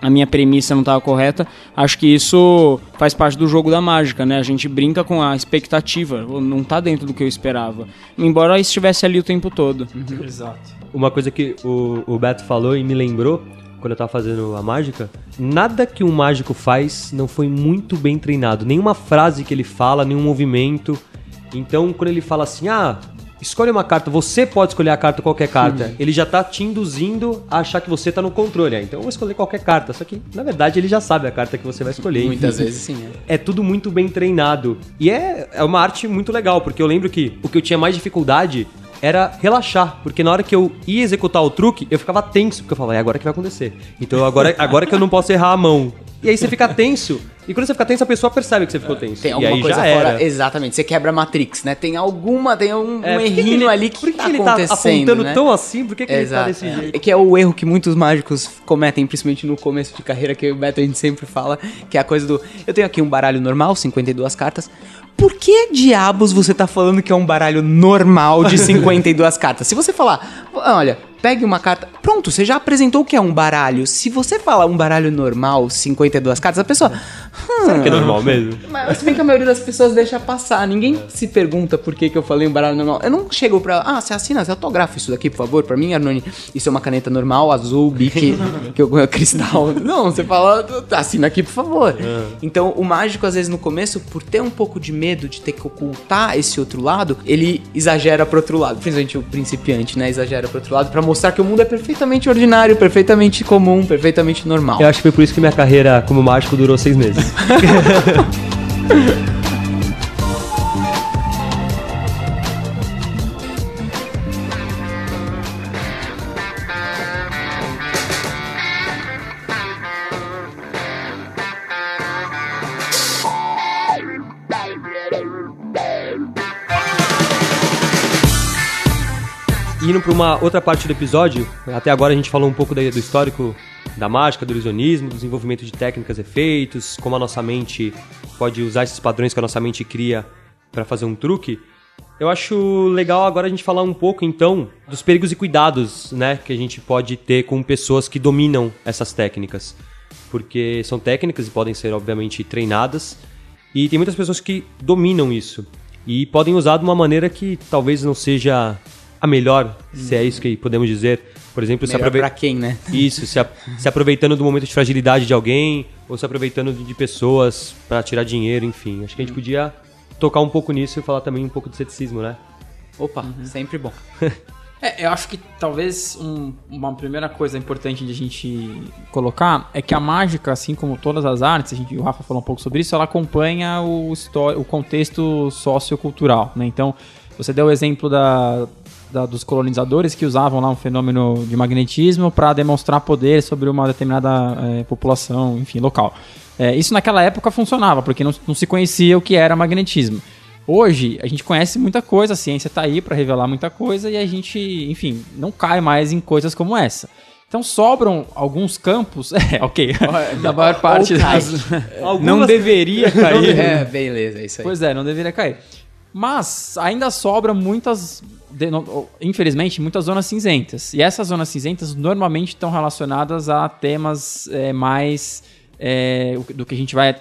F: a minha premissa não estava tá correta, acho que isso faz parte do jogo da mágica, né? A gente brinca com a expectativa, não está dentro do que eu esperava, embora estivesse ali o tempo todo. Uhum. Exato.
B: Uma coisa que o, o Beto falou e me lembrou quando eu tava fazendo a mágica, nada que um mágico faz não foi muito bem treinado. Nenhuma frase que ele fala, nenhum movimento. Então, quando ele fala assim, ah, escolhe uma carta, você pode escolher a carta, qualquer carta. Sim. Ele já tá te induzindo a achar que você tá no controle. Ah, então eu vou escolher qualquer carta. Só que, na verdade, ele já sabe a carta que você vai escolher. Muitas vezes sim. É. é. tudo muito bem treinado. E é, é uma arte muito legal, porque eu lembro que o que eu tinha mais dificuldade era relaxar, porque na hora que eu ia executar o truque, eu ficava tenso, porque eu falava, é agora que vai acontecer. Então agora, (laughs) agora que eu não posso errar a mão. E aí você fica tenso. E quando você fica tenso, a pessoa percebe que você ficou é, tenso. Tem alguma coisa fora. Era.
E: Exatamente. Você quebra a Matrix, né? Tem alguma, tem um, é, um errinho ele, ali que, por que, tá que ele tá apontando né? tão assim? Por que, que Exato, ele tá desse é. jeito? É que é o erro que muitos mágicos cometem, principalmente no começo de carreira, que o Beto a gente sempre fala, que é a coisa do. Eu tenho aqui um baralho normal, 52 cartas por que diabos você tá falando que é um baralho normal de 52 (laughs) cartas? Se você falar, ah, olha, pegue uma carta. Pronto, você já apresentou o que é um baralho. Se você falar um baralho normal, 52 cartas, a pessoa. Será que é ah. normal mesmo? Mas se bem que a maioria das pessoas deixa passar. Ninguém se pergunta por que, que eu falei um baralho normal. Eu não chego pra. Ah, você assina, você autografa isso daqui, por favor, pra mim, Arnone. Isso é uma caneta normal, azul, bique, (laughs) que eu ganho cristal. Não, você fala, assina aqui, por favor. Ah. Então, o mágico, às vezes, no começo, por ter um pouco de medo de ter que ocultar esse outro lado, ele exagera pro outro lado. Principalmente o principiante, né? Exagera pro outro lado pra mostrar que o mundo é perfeitamente ordinário, perfeitamente comum, perfeitamente normal. Eu
B: acho que foi por isso que minha carreira como mágico durou seis meses indo para uma outra parte do episódio, até agora a gente falou um pouco do histórico da mágica, do ilusionismo, do desenvolvimento de técnicas, efeitos, como a nossa mente pode usar esses padrões que a nossa mente cria para fazer um truque. Eu acho legal agora a gente falar um pouco então dos perigos e cuidados, né, que a gente pode ter com pessoas que dominam essas técnicas, porque são técnicas e podem ser obviamente treinadas e tem muitas pessoas que dominam isso e podem usar de uma maneira que talvez não seja a melhor, se é isso que podemos dizer, por exemplo, Melhor se aproveitando. quem, né? (laughs) Isso, se, a... se, aproveitando do momento de fragilidade de alguém, ou se aproveitando de pessoas para tirar dinheiro, enfim. Acho que a gente uhum. podia tocar um pouco nisso e falar também um pouco de ceticismo, né?
D: Opa, uhum. sempre bom. (laughs) é, eu acho que talvez um, uma primeira coisa importante de a gente colocar é que a mágica, assim como todas as artes, a gente, o Rafa falou um pouco sobre isso, ela acompanha o, o contexto sociocultural, né? Então, você deu o exemplo da, da, dos colonizadores que usavam lá um fenômeno de magnetismo para demonstrar poder sobre uma determinada é, população, enfim, local. É, isso naquela época funcionava, porque não, não se conhecia o que era magnetismo. Hoje, a gente conhece muita coisa, a ciência está aí para revelar muita coisa e a gente, enfim, não cai mais em coisas como essa. Então sobram alguns campos, (laughs) é, ok, (laughs) da maior parte das... (laughs) Algumas... Não deveria cair. É, beleza, é isso aí. Pois é, não deveria cair. Mas ainda sobra muitas, infelizmente, muitas zonas cinzentas. E essas zonas cinzentas normalmente estão relacionadas a temas é, mais é, do que a gente vai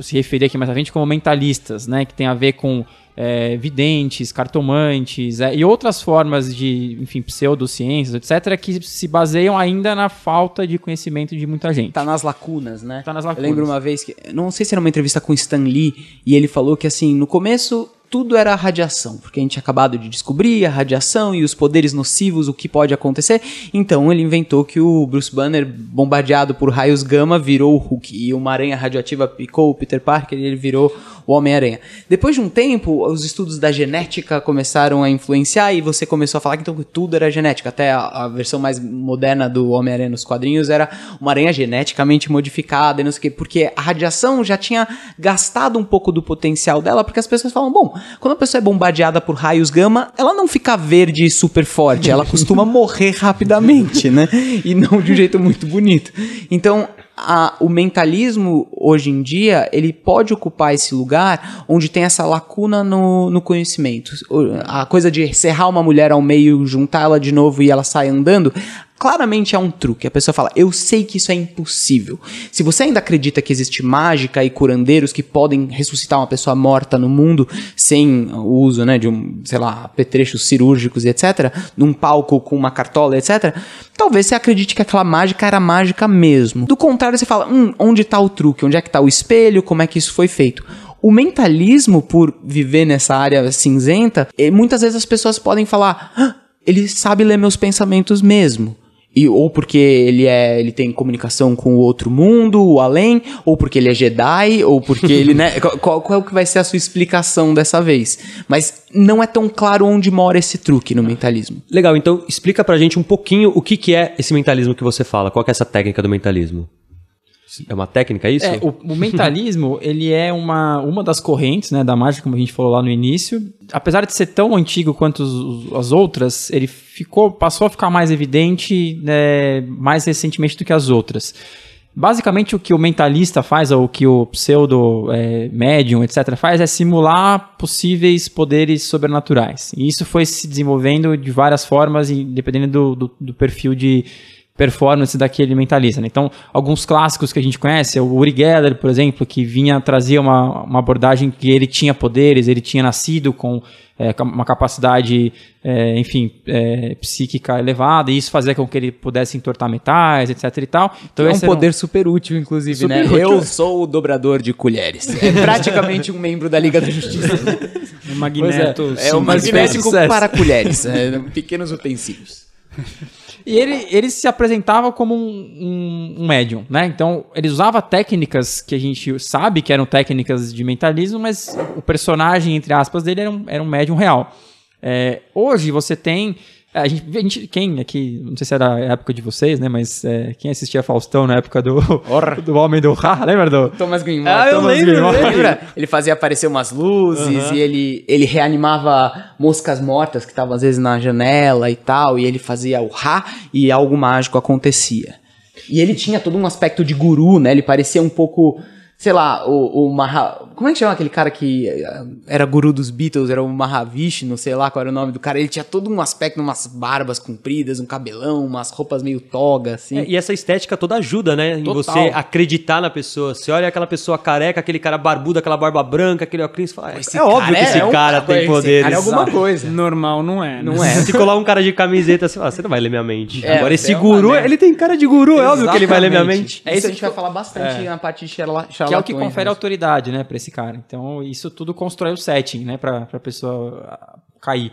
D: se referir aqui mais à frente como mentalistas, né? Que tem a ver com é, videntes, cartomantes é, e outras formas de, enfim, pseudociências, etc., que se baseiam ainda na falta de conhecimento de muita gente. Tá nas lacunas, né? Tá nas lacunas. Eu lembro uma vez que, não sei se era
E: uma entrevista com Stan Lee, e ele falou que, assim, no começo tudo era radiação, porque a gente tinha acabado de descobrir a radiação e os poderes nocivos, o que pode acontecer. Então ele inventou que o Bruce Banner, bombardeado por raios gama, virou o Hulk. E uma aranha radioativa picou o Peter Parker e ele virou o Homem-Aranha. Depois de um tempo, os estudos da genética começaram a influenciar e você começou a falar que então tudo era genética. Até a, a versão mais moderna do Homem-Aranha nos quadrinhos era uma aranha geneticamente modificada e não sei o quê, porque a radiação já tinha gastado um pouco do potencial dela, porque as pessoas falam, bom, quando a pessoa é bombardeada por raios gama, ela não fica verde e super forte, ela costuma morrer rapidamente, né? E não de um jeito muito bonito. Então, a, o mentalismo hoje em dia ele pode ocupar esse lugar onde tem essa lacuna no, no conhecimento. A coisa de serrar uma mulher ao meio, juntar ela de novo e ela sai andando, Claramente é um truque. A pessoa fala: Eu sei que isso é impossível. Se você ainda acredita que existe mágica e curandeiros que podem ressuscitar uma pessoa morta no mundo sem o uso né, de um, sei lá, petrechos cirúrgicos e etc., num palco com uma cartola, etc., talvez você acredite que aquela mágica era mágica mesmo. Do contrário, você fala: Hum, onde está o truque? Onde é que está o espelho? Como é que isso foi feito? O mentalismo, por viver nessa área cinzenta, eh, muitas vezes as pessoas podem falar. Ah, ele sabe ler meus pensamentos mesmo. E, ou porque ele é ele tem comunicação com o outro mundo, o além, ou porque ele é Jedi, ou porque ele, né, (laughs) qual, qual é que vai ser a sua explicação dessa vez? Mas não é tão claro
B: onde mora esse truque no mentalismo. Legal, então explica pra gente um pouquinho o que que é esse mentalismo que você fala, qual é essa técnica do mentalismo? É uma técnica é isso? É, o,
D: o mentalismo, (laughs) ele é uma, uma das correntes né, da mágica, como a gente falou lá no início. Apesar de ser tão antigo quanto os, as outras, ele ficou passou a ficar mais evidente né, mais recentemente do que as outras. Basicamente, o que o mentalista faz, ou o que o pseudo é, médium, etc., faz, é simular possíveis poderes sobrenaturais. E isso foi se desenvolvendo de várias formas, dependendo do, do, do perfil de, performance daquele mentalista. Né? Então, alguns clássicos que a gente conhece, é o Uri Geller, por exemplo, que vinha trazia uma, uma abordagem que ele tinha poderes, ele tinha nascido com é, uma capacidade, é, enfim, é, psíquica elevada, e isso fazia com que ele pudesse entortar metais, etc e tal. Então, é um poder um... super útil, inclusive, né? super né? Útil. Eu
E: sou o dobrador de colheres. (laughs) É praticamente um membro da Liga da Justiça. (laughs) magneto. É, sim, é um magnético para colheres, é,
D: pequenos utensílios. (laughs) E ele, ele se apresentava como um, um, um, médium, né? Então, ele usava técnicas que a gente sabe que eram técnicas de mentalismo, mas o personagem, entre aspas, dele era um, era um médium real. É, hoje você tem é, a gente, a gente, quem aqui, não sei se era a época de vocês, né? Mas é, quem assistia Faustão na época do, (laughs) do Homem do Ra, lembra do? Thomas Green Ah, eu lembro, lembra?
E: Ele fazia aparecer umas luzes uhum. e ele, ele reanimava moscas mortas que estavam às vezes na janela e tal. E ele fazia o Ra e algo mágico acontecia. E ele tinha todo um aspecto de guru, né? Ele parecia um pouco sei lá, o, o Maha... Como é que chama aquele cara que eh, era guru dos Beatles? Era o Mahavish, não sei lá qual era o nome do cara. Ele tinha todo um aspecto, umas barbas compridas, um cabelão, umas roupas meio toga, assim.
B: É, e essa estética toda ajuda, né? Em você acreditar na pessoa. Você olha aquela pessoa careca, aquele cara barbudo, aquela barba branca, aquele óculos, fala, é, é óbvio que esse é cara, cara tem poderes. Cara é alguma coisa. Normal não é. Não né? é. Se colar um cara de camiseta, você ah, não vai ler minha mente. É, Agora esse é guru, ele
C: tem cara de guru, Exatamente. é óbvio
B: que ele vai ler minha mente.
D: É isso, isso a gente vai falar bastante é. na parte de Sherlock que é o que confere mesmo. autoridade, né, para esse cara. Então, isso tudo constrói o setting, né, para a pessoa ah, cair.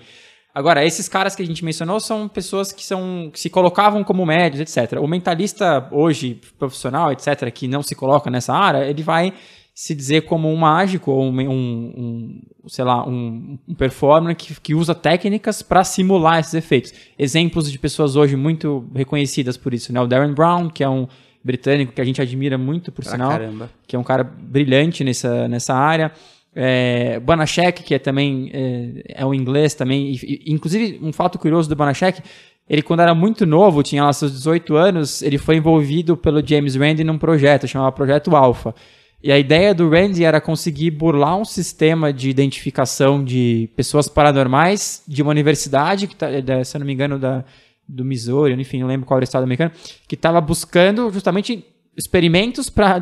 D: Agora, esses caras que a gente mencionou são pessoas que são que se colocavam como médios, etc. O mentalista hoje profissional, etc, que não se coloca nessa área, ele vai se dizer como um mágico ou um, um, um sei lá, um, um performer que, que usa técnicas para simular esses efeitos. Exemplos de pessoas hoje muito reconhecidas por isso, né? O Darren Brown, que é um britânico que a gente admira muito, por ah, sinal, caramba. que é um cara brilhante nessa, nessa área. É, Banachek, que é também é, é um inglês também, e, e, inclusive um fato curioso do Banachek, ele quando era muito novo, tinha lá seus 18 anos, ele foi envolvido pelo James Randi num projeto, chamava Projeto Alpha. E a ideia do Randy era conseguir burlar um sistema de identificação de pessoas paranormais de uma universidade, que, tá, é, se eu não me engano, da, do Missouri, enfim, não lembro qual era o estado americano, que estava buscando justamente experimentos para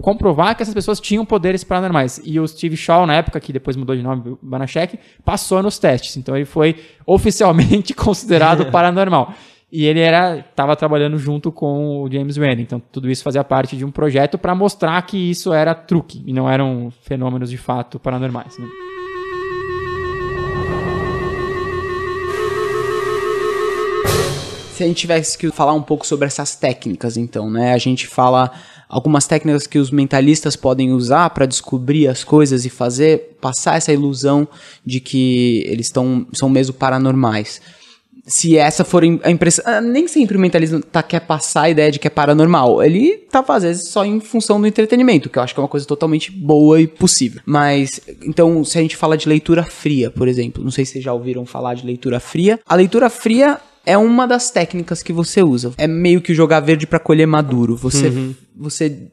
D: comprovar que essas pessoas tinham poderes paranormais. E o Steve Shaw, na época, que depois mudou de nome, Banachek, passou nos testes. Então ele foi (laughs) oficialmente (laughs) considerado (laughs) paranormal. E ele era estava trabalhando junto com o James Randi. Então tudo isso fazia parte de um projeto para mostrar que isso era truque e não eram fenômenos de fato paranormais. Né? se a gente tivesse que falar um pouco sobre essas
E: técnicas, então, né? A gente fala algumas técnicas que os mentalistas podem usar para descobrir as coisas e fazer passar essa ilusão de que eles tão, são mesmo paranormais. Se essa for a impressão. Ah, nem sempre o mentalismo tá, quer passar a ideia de que é paranormal. Ele tá, às vezes, só em função do entretenimento, que eu acho que é uma coisa totalmente boa e possível. Mas, então, se a gente fala de leitura fria, por exemplo, não sei se vocês já ouviram falar de leitura fria. A leitura fria é uma das técnicas que você usa. É meio que jogar verde para colher maduro. Você, uhum. você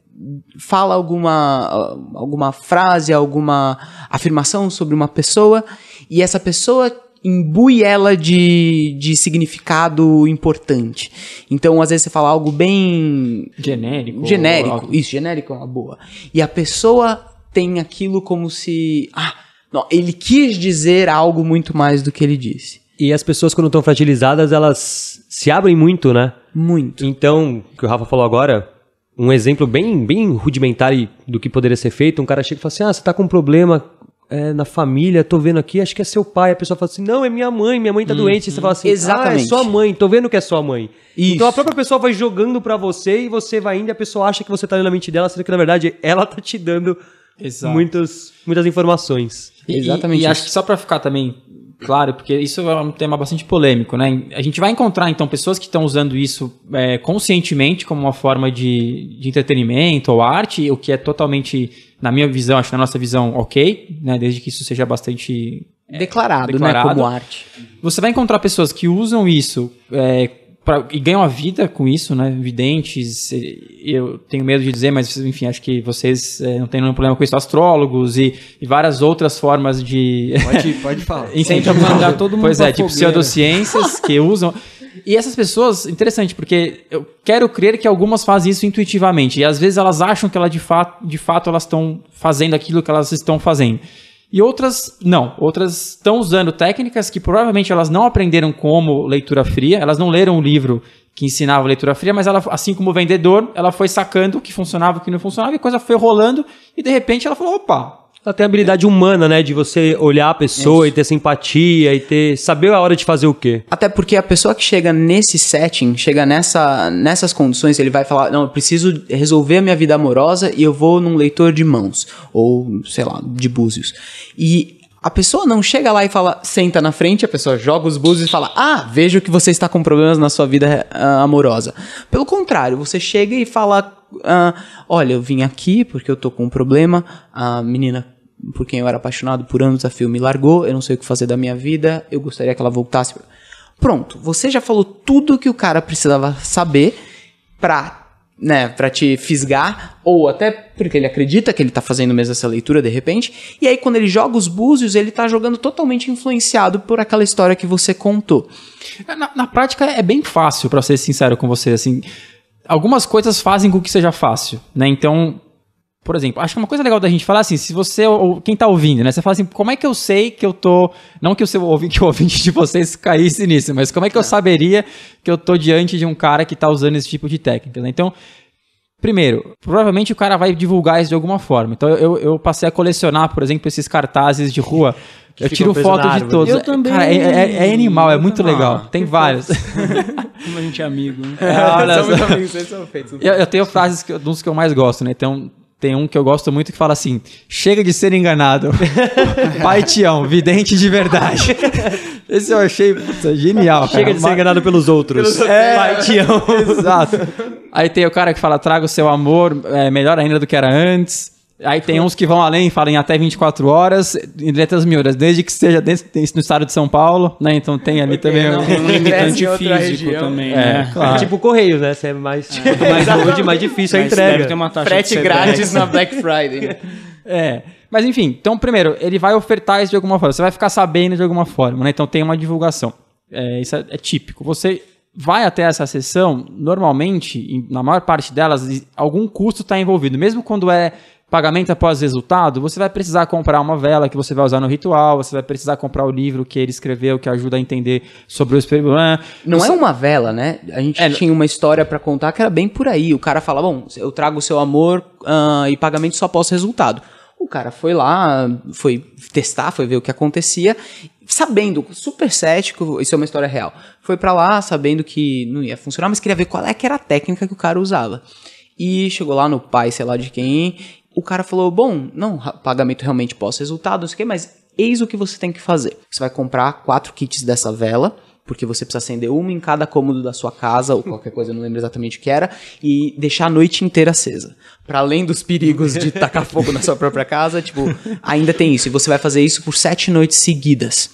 E: fala alguma, alguma frase, alguma afirmação sobre uma pessoa e essa pessoa imbui ela de, de significado importante. Então, às vezes você fala algo bem... Genérico. Genérico, algo... isso, genérico é uma boa. E a pessoa
B: tem aquilo como se... Ah,
E: não, ele quis dizer algo muito mais do que ele
B: disse. E as pessoas, quando estão fragilizadas, elas se abrem muito, né? Muito. Então, o que o Rafa falou agora, um exemplo bem, bem rudimentar do que poderia ser feito, um cara chega e fala assim, ah, você tá com um problema é, na família, tô vendo aqui, acho que é seu pai. A pessoa fala assim, não, é minha mãe, minha mãe tá hum, doente. E você fala assim, exatamente. ah, é sua mãe, tô vendo que é sua mãe. Isso. Então a própria pessoa vai jogando para você e você vai indo e a pessoa acha que você tá na mente dela, sendo que na verdade ela tá te dando
D: Exato. muitas informações. E, exatamente. E, e acho que só para ficar também Claro, porque isso é um tema bastante polêmico, né? A gente vai encontrar, então, pessoas que estão usando isso é, conscientemente como uma forma de, de entretenimento ou arte, o que é totalmente, na minha visão, acho na nossa visão, ok, né? Desde que isso seja bastante... É, declarado, declarado, né? Como arte. Você vai encontrar pessoas que usam isso é, pra, e ganham a vida com isso, né? Videntes, eu tenho medo de dizer, mas enfim, acho que vocês é, não têm nenhum problema com isso, astrólogos e, e várias outras formas de. Pode, (laughs) pode falar. Incentivar mandar (laughs) todo mundo. Pois é, tipo fogueira. pseudociências que usam. E essas pessoas, interessante, porque eu quero crer que algumas fazem isso intuitivamente. E às vezes elas acham que ela de, fato, de fato elas estão fazendo aquilo que elas estão fazendo. E outras não, outras estão usando técnicas que provavelmente elas não aprenderam como leitura fria, elas não leram o livro que ensinava leitura fria, mas ela, assim como o vendedor, ela foi sacando o que funcionava, o que não funcionava, e a coisa foi rolando, e de repente ela falou: opa,
B: ela tem a habilidade é. humana, né? De você olhar a pessoa Isso. e ter simpatia e ter. saber a hora de fazer o quê.
E: Até porque a pessoa que chega nesse setting, chega nessa, nessas condições, ele vai falar: não, eu preciso resolver a minha vida amorosa e eu vou num leitor de mãos. Ou, sei lá, de búzios. E a pessoa não chega lá e fala, senta na frente, a pessoa joga os búzios e fala, ah, vejo que você está com problemas na sua vida uh, amorosa. Pelo contrário, você chega e fala, uh, olha, eu vim aqui porque eu tô com um problema, a menina por quem eu era apaixonado por anos a filme largou, eu não sei o que fazer da minha vida, eu gostaria que ela voltasse. Pronto, você já falou tudo que o cara precisava saber pra, né, pra te fisgar, ou até porque ele acredita que ele tá fazendo mesmo essa
D: leitura de repente, e aí quando ele joga os búzios, ele tá jogando totalmente influenciado por aquela história que você contou. É, na, na prática é bem fácil, para ser sincero com você, assim, algumas coisas fazem com que seja fácil, né, então por exemplo, acho que uma coisa legal da gente falar assim, se você, ou quem tá ouvindo, né? Você fala assim, como é que eu sei que eu tô. Não que o seu ouvinte, (laughs) que o ouvinte de vocês caísse nisso, mas como é que eu tá. saberia que eu tô diante de um cara que tá usando esse tipo de técnica, né? Então, Primeiro, provavelmente o cara vai divulgar isso de alguma forma. Então eu, eu passei a colecionar, por exemplo, esses cartazes de rua. eu tiro foto de todos. Eu é, também. Cara, é, é, é animal, é muito ah, legal. Tem vários. (laughs) Como a gente é
F: amigo. Né? É, olha, são muito amigos,
D: vocês são feitos. Eu, eu tenho frases que, dos que eu mais gosto, né? Então, tem um que eu gosto muito que fala assim: chega de ser enganado. (laughs) Pai Tião, vidente de verdade. (laughs) Esse eu achei puta, genial. Chega cara. de ser enganado pelos outros. É, (laughs) Pai Tião. Exato. Aí tem o cara que fala: traga o seu amor, é melhor ainda do que era antes. Aí tem uns que vão além, falam até 24 horas, em letras miúdas, desde que seja dentro, no estado de São Paulo, né? Então tem ali também não, um limitante físico também, é, né? Claro. É tipo Correios, né? Você é mais, é. (laughs) mais rude, mais difícil a entrega. Deve ter uma taxa Frete grátis na
E: Black Friday.
D: (laughs) É. Mas enfim, então primeiro, ele vai ofertar isso de alguma forma, você vai ficar sabendo de alguma forma, né? Então tem uma divulgação. É, isso é, é típico. Você vai até essa sessão, normalmente, na maior parte delas, algum custo está envolvido. Mesmo quando é pagamento após resultado, você vai precisar comprar uma vela que você vai usar no ritual, você vai precisar comprar o livro que ele escreveu que ajuda a entender sobre o experimento. Não é uma vela, né? A gente é... tinha uma história para contar que
E: era bem por aí. O cara fala: bom, eu trago o seu amor uh, e pagamento só após resultado. O cara foi lá, foi testar, foi ver o que acontecia, sabendo, super cético, isso é uma história real. Foi para lá sabendo que não ia funcionar, mas queria ver qual é que era a técnica que o cara usava. E chegou lá no pai, sei lá de quem, o cara falou: bom, não, pagamento realmente pós-resultado, não sei o quê, mas eis o que você tem que fazer. Você vai comprar quatro kits dessa vela, porque você precisa acender uma em cada cômodo da sua casa ou qualquer coisa, eu não lembro exatamente o que era, e deixar a noite inteira acesa. Para além dos perigos de tacar fogo na sua própria casa, tipo, ainda tem isso. E você vai fazer isso por sete noites seguidas.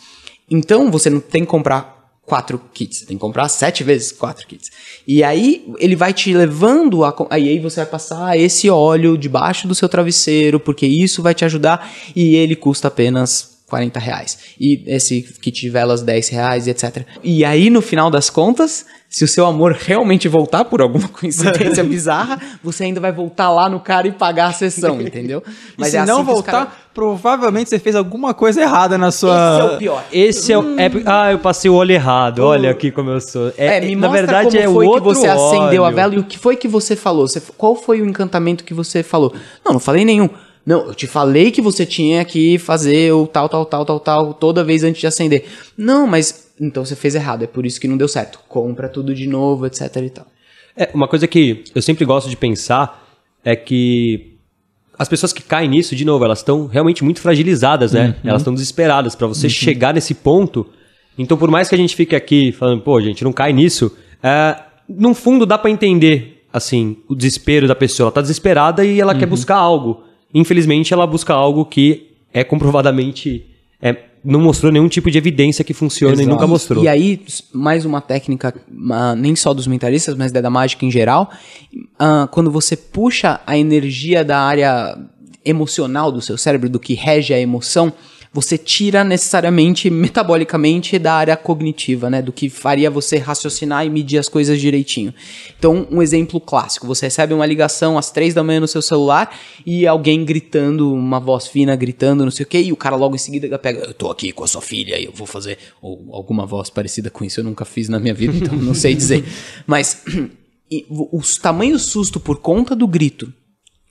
E: Então você não tem que comprar quatro kits. Você tem que comprar sete vezes quatro kits. E aí ele vai te levando a. Aí, aí você vai passar esse óleo debaixo do seu travesseiro, porque isso vai te ajudar. E ele custa apenas 40 reais. E esse kit de velas, 10 reais, etc. E aí, no final das contas, se o seu amor realmente voltar por alguma (laughs) coincidência (laughs) bizarra, você ainda vai voltar lá no cara e pagar a sessão, (laughs) entendeu? Mas e é se é assim não voltar, cara...
D: provavelmente você fez alguma coisa errada na sua. Esse é o pior. Esse hum. é, o... É ah,
B: eu passei o olho errado. Hum. Olha aqui como eu sou. É, é me na verdade como é foi outro que você óleo. acendeu a vela
D: e o
E: que foi que você falou? Você... Qual foi o encantamento que você falou? Não, não falei nenhum. Não, eu te falei que você tinha que fazer o tal, tal, tal, tal, tal, toda vez antes de acender. Não, mas então você fez errado, é por isso que não deu certo. Compra tudo de novo, etc e tal.
B: É, uma coisa que eu sempre gosto de pensar é que as pessoas que caem nisso, de novo, elas estão realmente muito fragilizadas, né? Uhum. Elas estão desesperadas. Para você uhum. chegar nesse ponto. Então, por mais que a gente fique aqui falando, pô, gente, não cai nisso, é, no fundo dá para entender, assim, o desespero da pessoa. Ela tá desesperada e ela uhum. quer buscar algo. Infelizmente, ela busca algo que é comprovadamente. É, não mostrou nenhum tipo de evidência que funciona Exato. e nunca mostrou. E
E: aí, mais uma técnica, uh, nem só dos mentalistas, mas da mágica em geral, uh, quando você puxa a energia da área emocional do seu cérebro, do que rege a emoção, você tira necessariamente, metabolicamente, da área cognitiva, né? Do que faria você raciocinar e medir as coisas direitinho. Então, um exemplo clássico: você recebe uma ligação às três da manhã no seu celular e alguém gritando, uma voz fina gritando, não sei o quê, e o cara logo em seguida pega: Eu tô aqui com a sua filha e eu vou fazer. Ou alguma voz parecida com isso eu nunca fiz na minha vida, então não sei dizer. (laughs) Mas. (clears throat) E o tamanho susto por conta do grito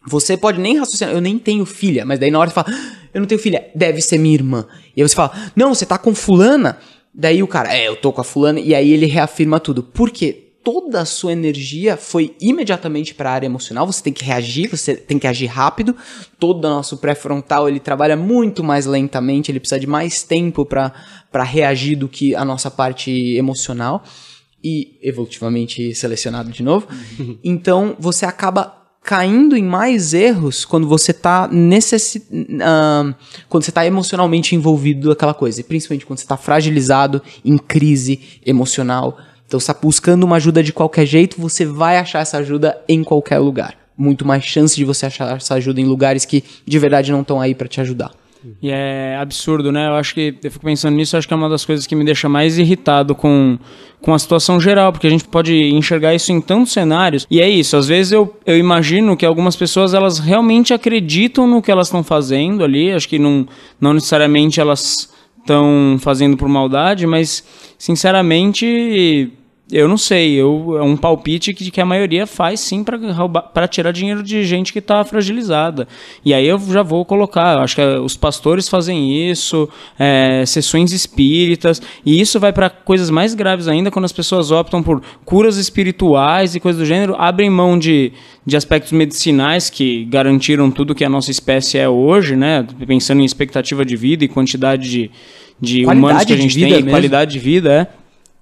E: você pode nem raciocinar, eu nem tenho filha, mas daí na hora você fala, ah, eu não tenho filha, deve ser minha irmã. E aí você fala, não, você tá com fulana. Daí o cara, é, eu tô com a fulana, e aí ele reafirma tudo. Por quê? toda a sua energia foi imediatamente para a área emocional. Você tem que reagir, você tem que agir rápido. Todo o nosso pré-frontal ele trabalha muito mais lentamente, ele precisa de mais tempo para reagir do que a nossa parte emocional e evolutivamente selecionado de novo. Uhum. Então você acaba caindo em mais erros quando você está necessi uh, quando você tá emocionalmente envolvido naquela coisa, e principalmente quando você está fragilizado, em crise emocional. Então, você está buscando uma ajuda de qualquer jeito, você vai achar essa ajuda em qualquer lugar. Muito mais chance de você achar essa ajuda em lugares que de verdade não estão aí para te ajudar.
F: E é absurdo, né? Eu acho que, eu fico pensando nisso, acho que é uma das coisas que me deixa mais irritado com, com a situação geral, porque a gente pode enxergar isso em tantos cenários. E é isso, às vezes eu, eu imagino que algumas pessoas elas realmente acreditam no que elas estão fazendo ali, acho que não, não necessariamente elas estão fazendo por maldade, mas sinceramente eu não sei, eu, é um palpite que, que a maioria faz sim para tirar dinheiro de gente que está fragilizada. E aí eu já vou colocar, acho que eh, os pastores fazem isso, é, sessões espíritas, e isso vai para coisas mais graves ainda quando as pessoas optam por curas espirituais e coisas do gênero, abrem mão de, de aspectos medicinais que garantiram tudo que a nossa espécie é hoje, né? pensando em expectativa de vida e quantidade de, de humanos que a gente tem, e qualidade de vida, é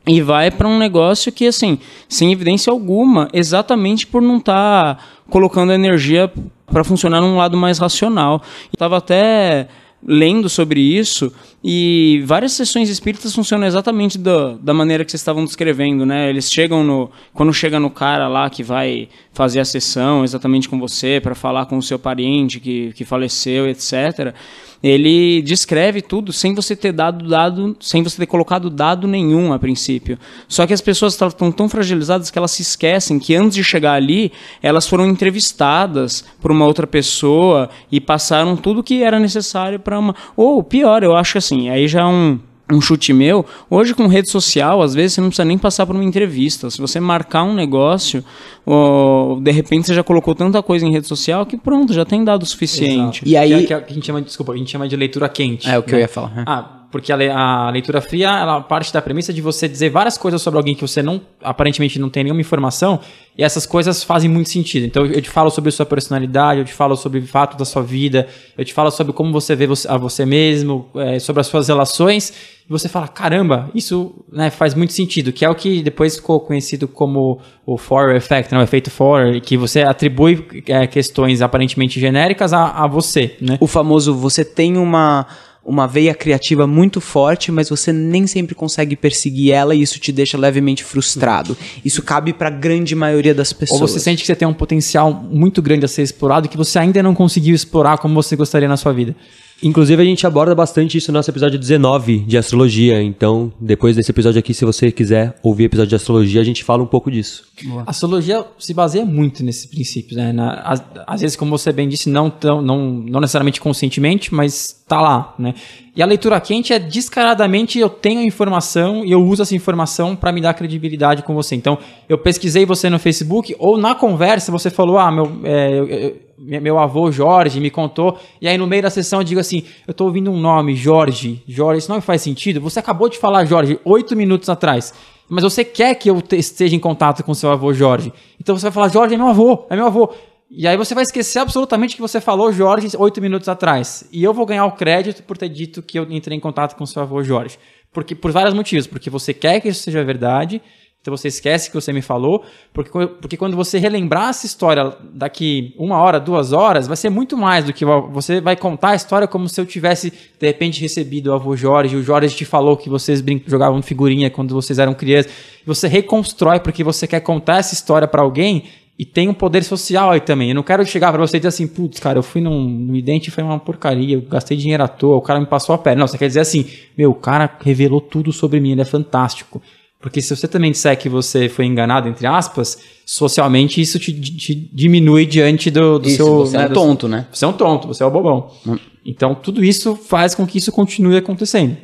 F: e vai para um negócio que, assim, sem evidência alguma, exatamente por não estar tá colocando a energia para funcionar num lado mais racional. Estava até lendo sobre isso e várias sessões espíritas funcionam exatamente da, da maneira que vocês estavam descrevendo, né? Eles chegam no. Quando chega no cara lá que vai fazer a sessão exatamente com você, para falar com o seu parente que, que faleceu, etc. Ele descreve tudo sem você ter dado dado, sem você ter colocado dado nenhum a princípio. Só que as pessoas estão tão fragilizadas que elas se esquecem que antes de chegar ali, elas foram entrevistadas por uma outra pessoa e passaram tudo que era necessário para uma. Ou pior, eu acho que assim, aí já é um, um chute meu, hoje com rede social, às vezes você não precisa nem passar por uma entrevista. Se você marcar um negócio, ou, de repente você já colocou tanta coisa em rede social que pronto, já tem dado o suficiente. Exato. E aí. Que é, que
D: a gente chama, desculpa, a gente chama de leitura quente. É o que né? eu ia falar. É. Ah, porque a, a, leitura fria ela parte da premissa de você dizer várias coisas sobre alguém que você não aparentemente não tem nenhuma informação e essas coisas fazem muito sentido. Então eu te falo sobre sua personalidade, eu te falo sobre o fato da sua vida, eu te falo sobre como você vê você, a você mesmo, é, sobre as suas relações e você fala caramba isso né, faz muito sentido, que é o que depois ficou conhecido como o Forer Effect, não né, o efeito Forer, que você atribui é, questões aparentemente genéricas a, a você. Né? O famoso você tem uma uma veia criativa muito forte, mas você nem sempre consegue perseguir ela e isso te deixa levemente frustrado. Isso cabe para a grande maioria das pessoas. Ou você sente que você tem um potencial muito grande a ser explorado que você ainda não conseguiu explorar como você gostaria na sua vida. Inclusive, a gente aborda bastante isso no nosso episódio
B: 19 de astrologia. Então, depois desse episódio aqui, se você quiser ouvir episódio de astrologia, a gente fala um pouco disso.
C: Boa.
D: A astrologia se baseia muito nesses princípios, né? Na, às, às, vezes, como você bem disse, não, tão, não, não necessariamente conscientemente, mas tá lá, né? E a leitura quente é descaradamente eu tenho a informação e eu uso essa informação para me dar credibilidade com você. Então, eu pesquisei você no Facebook ou na conversa você falou, ah, meu, é, eu, eu meu avô Jorge me contou, e aí no meio da sessão eu digo assim, eu tô ouvindo um nome, Jorge, Jorge, isso não faz sentido? Você acabou de falar Jorge oito minutos atrás, mas você quer que eu esteja em contato com seu avô Jorge, então você vai falar, Jorge é meu avô, é meu avô, e aí você vai esquecer absolutamente que você falou Jorge oito minutos atrás, e eu vou ganhar o crédito por ter dito que eu entrei em contato com seu avô Jorge, porque por vários motivos, porque você quer que isso seja verdade, então você esquece que você me falou, porque, porque quando você relembrar essa história daqui uma hora, duas horas, vai ser muito mais do que você vai contar a história como se eu tivesse, de repente, recebido o avô Jorge, o Jorge te falou que vocês jogavam figurinha quando vocês eram crianças. Você reconstrói porque você quer contar essa história para alguém e tem um poder social aí também. Eu não quero chegar para você e dizer assim, putz, cara, eu fui num, no idente e foi uma porcaria, eu gastei dinheiro à toa, o cara me passou a perna. Não, você quer dizer assim, meu, o cara revelou tudo sobre mim, ele é fantástico. Porque se você também disser que você foi enganado, entre aspas, socialmente isso te, te diminui diante do, do isso, seu. Você é né, é um tonto, né? Você é um tonto, você é o um bobão. Hum. Então tudo isso faz com que isso continue acontecendo.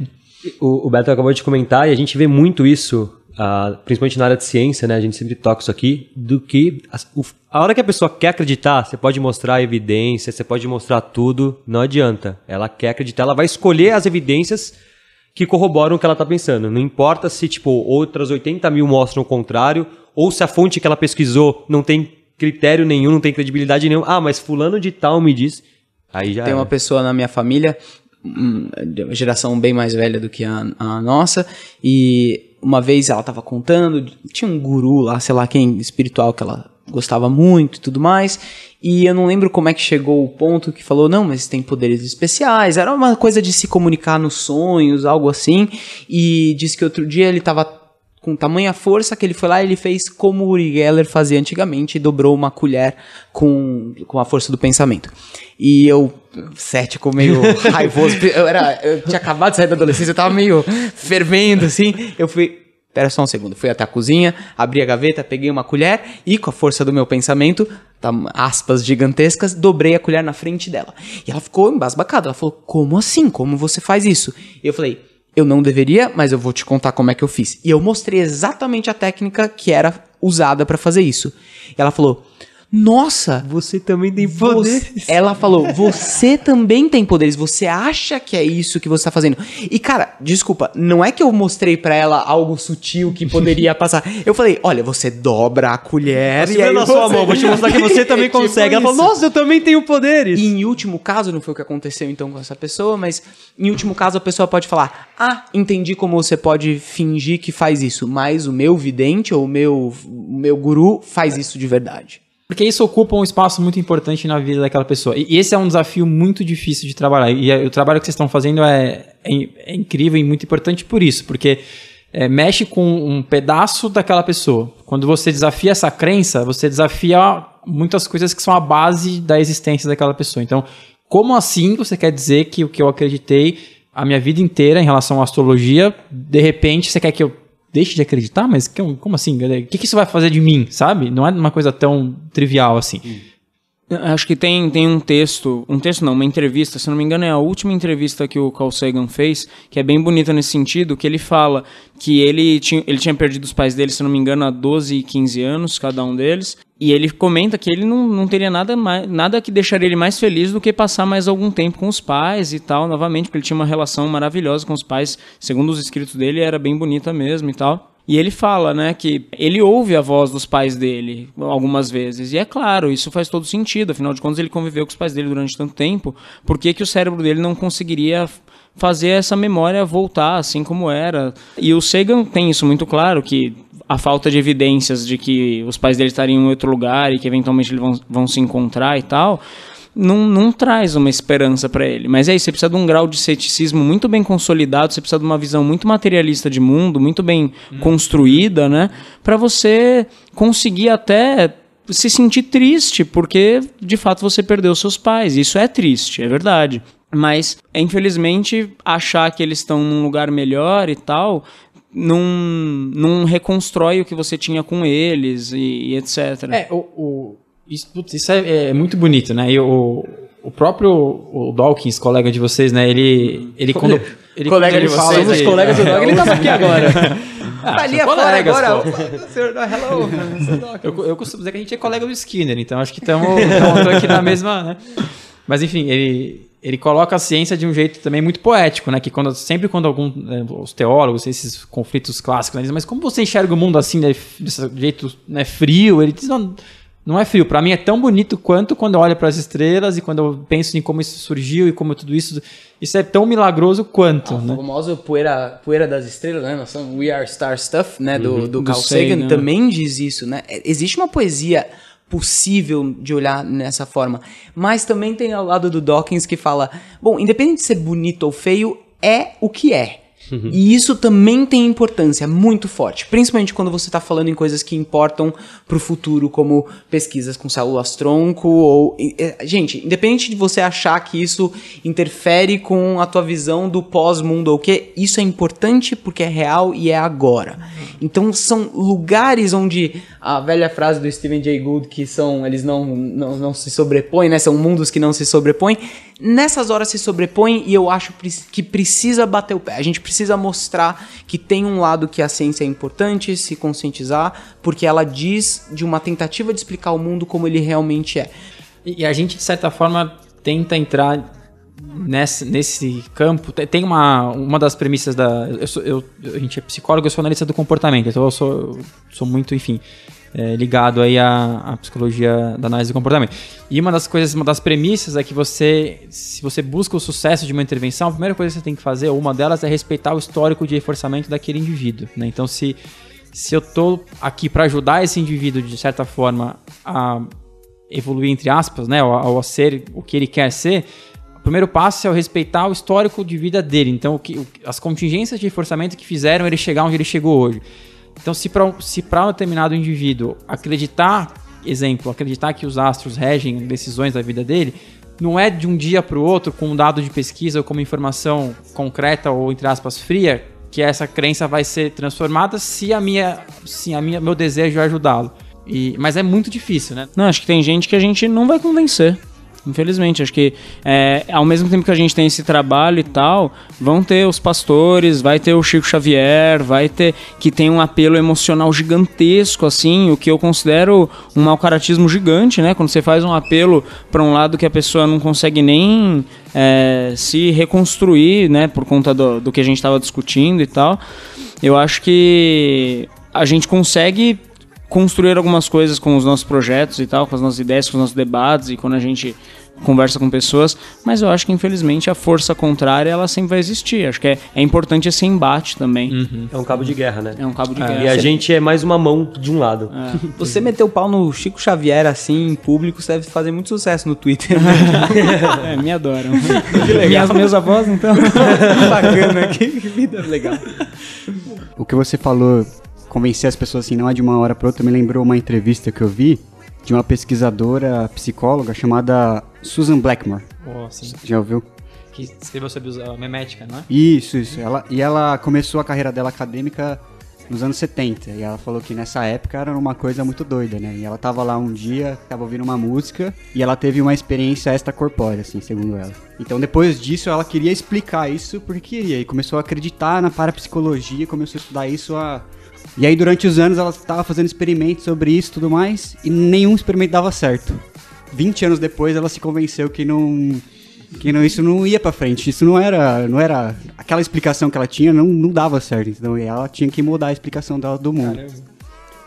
D: O, o Beto acabou de comentar e a gente
B: vê muito isso Uh, principalmente na área de ciência, né, a gente sempre toca isso aqui, do que a, a, hora que a pessoa quer acreditar, você pode mostrar a evidência, você pode mostrar tudo, não adianta. Ela quer acreditar, ela vai escolher as evidências que corroboram o que ela está pensando. Não importa se, tipo, outras 80 mil mostram o contrário, ou se a fonte que ela pesquisou não tem critério nenhum, não tem credibilidade nenhum. Ah, mas fulano de tal me diz. Aí já. Tem é. uma pessoa na
E: minha família, hum, de uma geração bem mais velha do que a, a nossa, e uma vez ela estava contando, tinha um guru lá, sei lá quem, espiritual que ela gostava muito e tudo mais. E eu não lembro como é que chegou o ponto que falou, não, mas tem poderes especiais. Era uma coisa de se comunicar nos sonhos, algo assim. E disse que outro dia ele estava com tamanha força que ele foi lá e ele fez como Uri Geller fazia antigamente, dobrou uma colher com, com a força do pensamento. E eu, cético, meio (laughs) raivoso, eu, era, eu tinha acabado de sair da adolescência, eu tava meio fervendo, assim, eu fui... Espera só um segundo. Fui até a cozinha, abri a gaveta, peguei uma colher e, com a força do meu pensamento, tá, aspas gigantescas, dobrei a colher na frente dela. E ela ficou embasbacada. Ela falou: Como assim? Como você faz isso? E eu falei: Eu não deveria, mas eu vou te contar como é que eu fiz. E eu mostrei exatamente a técnica que era usada para fazer isso. E ela falou: nossa, você também tem poderes. ela falou, você também tem poderes, você acha que é isso que você tá fazendo. E cara, desculpa, não é que eu mostrei para ela algo sutil que poderia (laughs) passar. Eu falei, olha, você dobra a colher e aí na sua mão, vou te mostrar que você (laughs) também tipo consegue. Tipo ela falou, nossa, eu também tenho poderes. E em último caso, não foi o que aconteceu então com essa pessoa, mas em último caso a pessoa pode falar, ah, entendi como você pode fingir que faz isso, mas o meu vidente ou o meu, o meu guru faz isso de verdade.
D: Porque isso ocupa um espaço muito importante na vida daquela pessoa. E esse é um desafio muito difícil de trabalhar. E o trabalho que vocês estão fazendo é, é, é incrível e muito importante por isso, porque é, mexe com um pedaço daquela pessoa. Quando você desafia essa crença, você desafia muitas coisas que são a base da existência daquela pessoa. Então, como assim você quer dizer que o que eu acreditei a minha vida inteira em relação à astrologia, de repente você quer que eu deixe de acreditar, mas é como assim? O que, isso vai fazer de mim, sabe? Não é uma coisa tão trivial assim. Hum.
F: Acho que tem, tem um texto, um texto não, uma entrevista, se não me engano é a última entrevista que o Carl Sagan fez, que é bem bonita nesse sentido, que ele fala que ele tinha, ele tinha perdido os pais dele, se não me engano, há 12 e 15 anos, cada um deles, e ele comenta que ele não, não teria nada, mais, nada que deixaria ele mais feliz do que passar mais algum tempo com os pais e tal, novamente, porque ele tinha uma relação maravilhosa com os pais, segundo os escritos dele, era bem bonita mesmo e tal. E ele fala, né, que ele ouve a voz dos pais dele algumas vezes. E é claro, isso faz todo sentido. Afinal de contas, ele conviveu com os pais dele durante tanto tempo. Por que, que o cérebro dele não conseguiria fazer essa memória voltar assim como era? E o Sagan tem isso muito claro, que a falta de evidências de que os pais dele estariam em outro lugar e que eventualmente eles vão, vão se encontrar e tal não, não traz uma esperança para ele. Mas é isso, você precisa de um grau de ceticismo muito bem consolidado, você precisa de uma visão muito materialista de mundo, muito bem hum. construída, né? Para você conseguir até se sentir triste, porque de fato você perdeu seus pais. Isso é triste, é verdade. Mas, infelizmente, achar que eles estão num lugar melhor e tal não, não reconstrói o que você tinha com eles e, e etc. É,
D: o, o, isso, putz, isso é, é, muito bonito, né? E o, o próprio o Dawkins, colega de vocês, né? Ele, ele quando... (laughs) Ele, colega quando de vocês, os colegas do Dawkins, ele tava tá aqui agora. (laughs) Ah, tá ali afora agora. Tá, hello. (laughs) Tá eu, eu costumo dizer que a gente é colega do Skinner, então acho que estamos aqui na mesma, né? Mas enfim, ele, ele coloca a ciência de um jeito também muito poético, né? Que quando, sempre quando algum, né, os teólogos, esses conflitos clássicos, né, dizem, mas como você enxerga o mundo assim, né, desse jeito né, frio? Ele diz, não, não é frio. Para mim é tão bonito quanto quando eu olho para as estrelas e quando eu penso em como isso surgiu e como tudo isso. Isso é tão milagroso quanto. A né?
E: famosa poeira, poeira das estrelas, né? Nossa, We Are Star Stuff, né? Do, uhum. do Carl Sagan né? também diz isso, né? É, existe uma poesia possível de olhar nessa forma. Mas também tem ao lado do Dawkins que fala: bom, independente de ser bonito ou feio, é o que é. Uhum. E isso também tem importância muito forte, principalmente quando você está falando em coisas que importam para o futuro, como pesquisas com células tronco ou é, gente, independente de você achar que isso interfere com a tua visão do pós-mundo ou o que, isso é importante porque é real e é agora. Então são lugares onde a velha frase do Stephen Jay Gould que são eles não não, não se sobrepõem, né? São mundos que não se sobrepõem nessas horas se sobrepõem e eu acho que precisa bater o pé. A gente precisa mostrar que tem um lado que a ciência é importante, se conscientizar, porque ela diz de uma tentativa de explicar o mundo
D: como ele realmente é. E a gente, de certa forma, tenta entrar nesse, nesse campo, tem uma, uma das premissas da. Eu sou, eu, a gente é psicólogo, eu sou analista do comportamento, então eu sou, sou muito, enfim é, ligado aí à, à psicologia da análise do comportamento. E uma das coisas, uma das premissas é que você, se você busca o sucesso de uma intervenção, a primeira coisa que você tem que fazer, uma delas, é respeitar o histórico de reforçamento daquele indivíduo. Né? Então, se, se eu estou aqui para ajudar esse indivíduo, de certa forma, a evoluir, entre aspas, né? Ou, a ser o que ele quer ser, o primeiro passo é o respeitar o histórico de vida dele. Então, o que, as contingências de reforçamento que fizeram ele chegar onde ele chegou hoje. Então, se para um determinado indivíduo acreditar, exemplo, acreditar que os astros regem decisões da vida dele, não é de um dia para o outro, com um dado de pesquisa ou com uma informação concreta ou, entre aspas, fria, que essa crença vai ser transformada se a minha, se a minha meu desejo é ajudá-lo. E, mas é muito difícil, né? Não, acho que tem gente que a gente não vai convencer. Infelizmente, acho que é, ao mesmo tempo que a gente
F: tem esse trabalho e tal, vão ter os pastores, vai ter o Chico Xavier, vai ter que tem um apelo emocional gigantesco, assim, o que eu considero um mau caratismo gigante, né? Quando você faz um apelo para um lado que a pessoa não consegue nem é, se reconstruir, né? Por conta do, do que a gente estava discutindo e tal. Eu acho que a gente consegue construir algumas coisas com os nossos projetos e tal, com as nossas ideias, com os nossos debates e quando a gente conversa com pessoas, mas eu acho que infelizmente a força contrária ela sempre vai existir. Acho que é, é importante esse embate também. Uhum. É um cabo de guerra, né? É um cabo
B: de é. guerra. E a gente é mais uma mão de um lado. É. (laughs) Você meter o pau no Chico Xavier
E: assim em público você deve fazer muito sucesso no Twitter. Né? (laughs) É, me adoram. (laughs) Que legal. Minhas meus avós então. Bacana, que vida legal.
C: O que você falou convencer as pessoas assim, não é de uma hora para outra, me lembrou uma entrevista que eu vi de uma pesquisadora psicóloga chamada Susan Blackmore. Oh, Já ouviu?
D: Que escreveu sobre a memética, não é? Isso,
C: isso. Ela, e ela começou a carreira dela acadêmica nos anos 70. E ela falou que nessa época era uma coisa muito doida, né? E ela tava lá um dia, tava ouvindo uma música e ela teve uma experiência extracorpórea, assim, segundo ela. Então depois disso ela queria explicar isso porque queria e começou a acreditar na parapsicologia, começou a estudar isso há e aí, durante os anos, ela estava fazendo experimentos sobre isso e tudo mais, e nenhum experimento dava certo. 20 anos depois, ela se convenceu que não. Que não, isso não ia para frente, isso não era, não era aquela explicação que ela tinha, não, não dava certo. Então ela tinha que mudar a explicação dela do mundo. Caramba.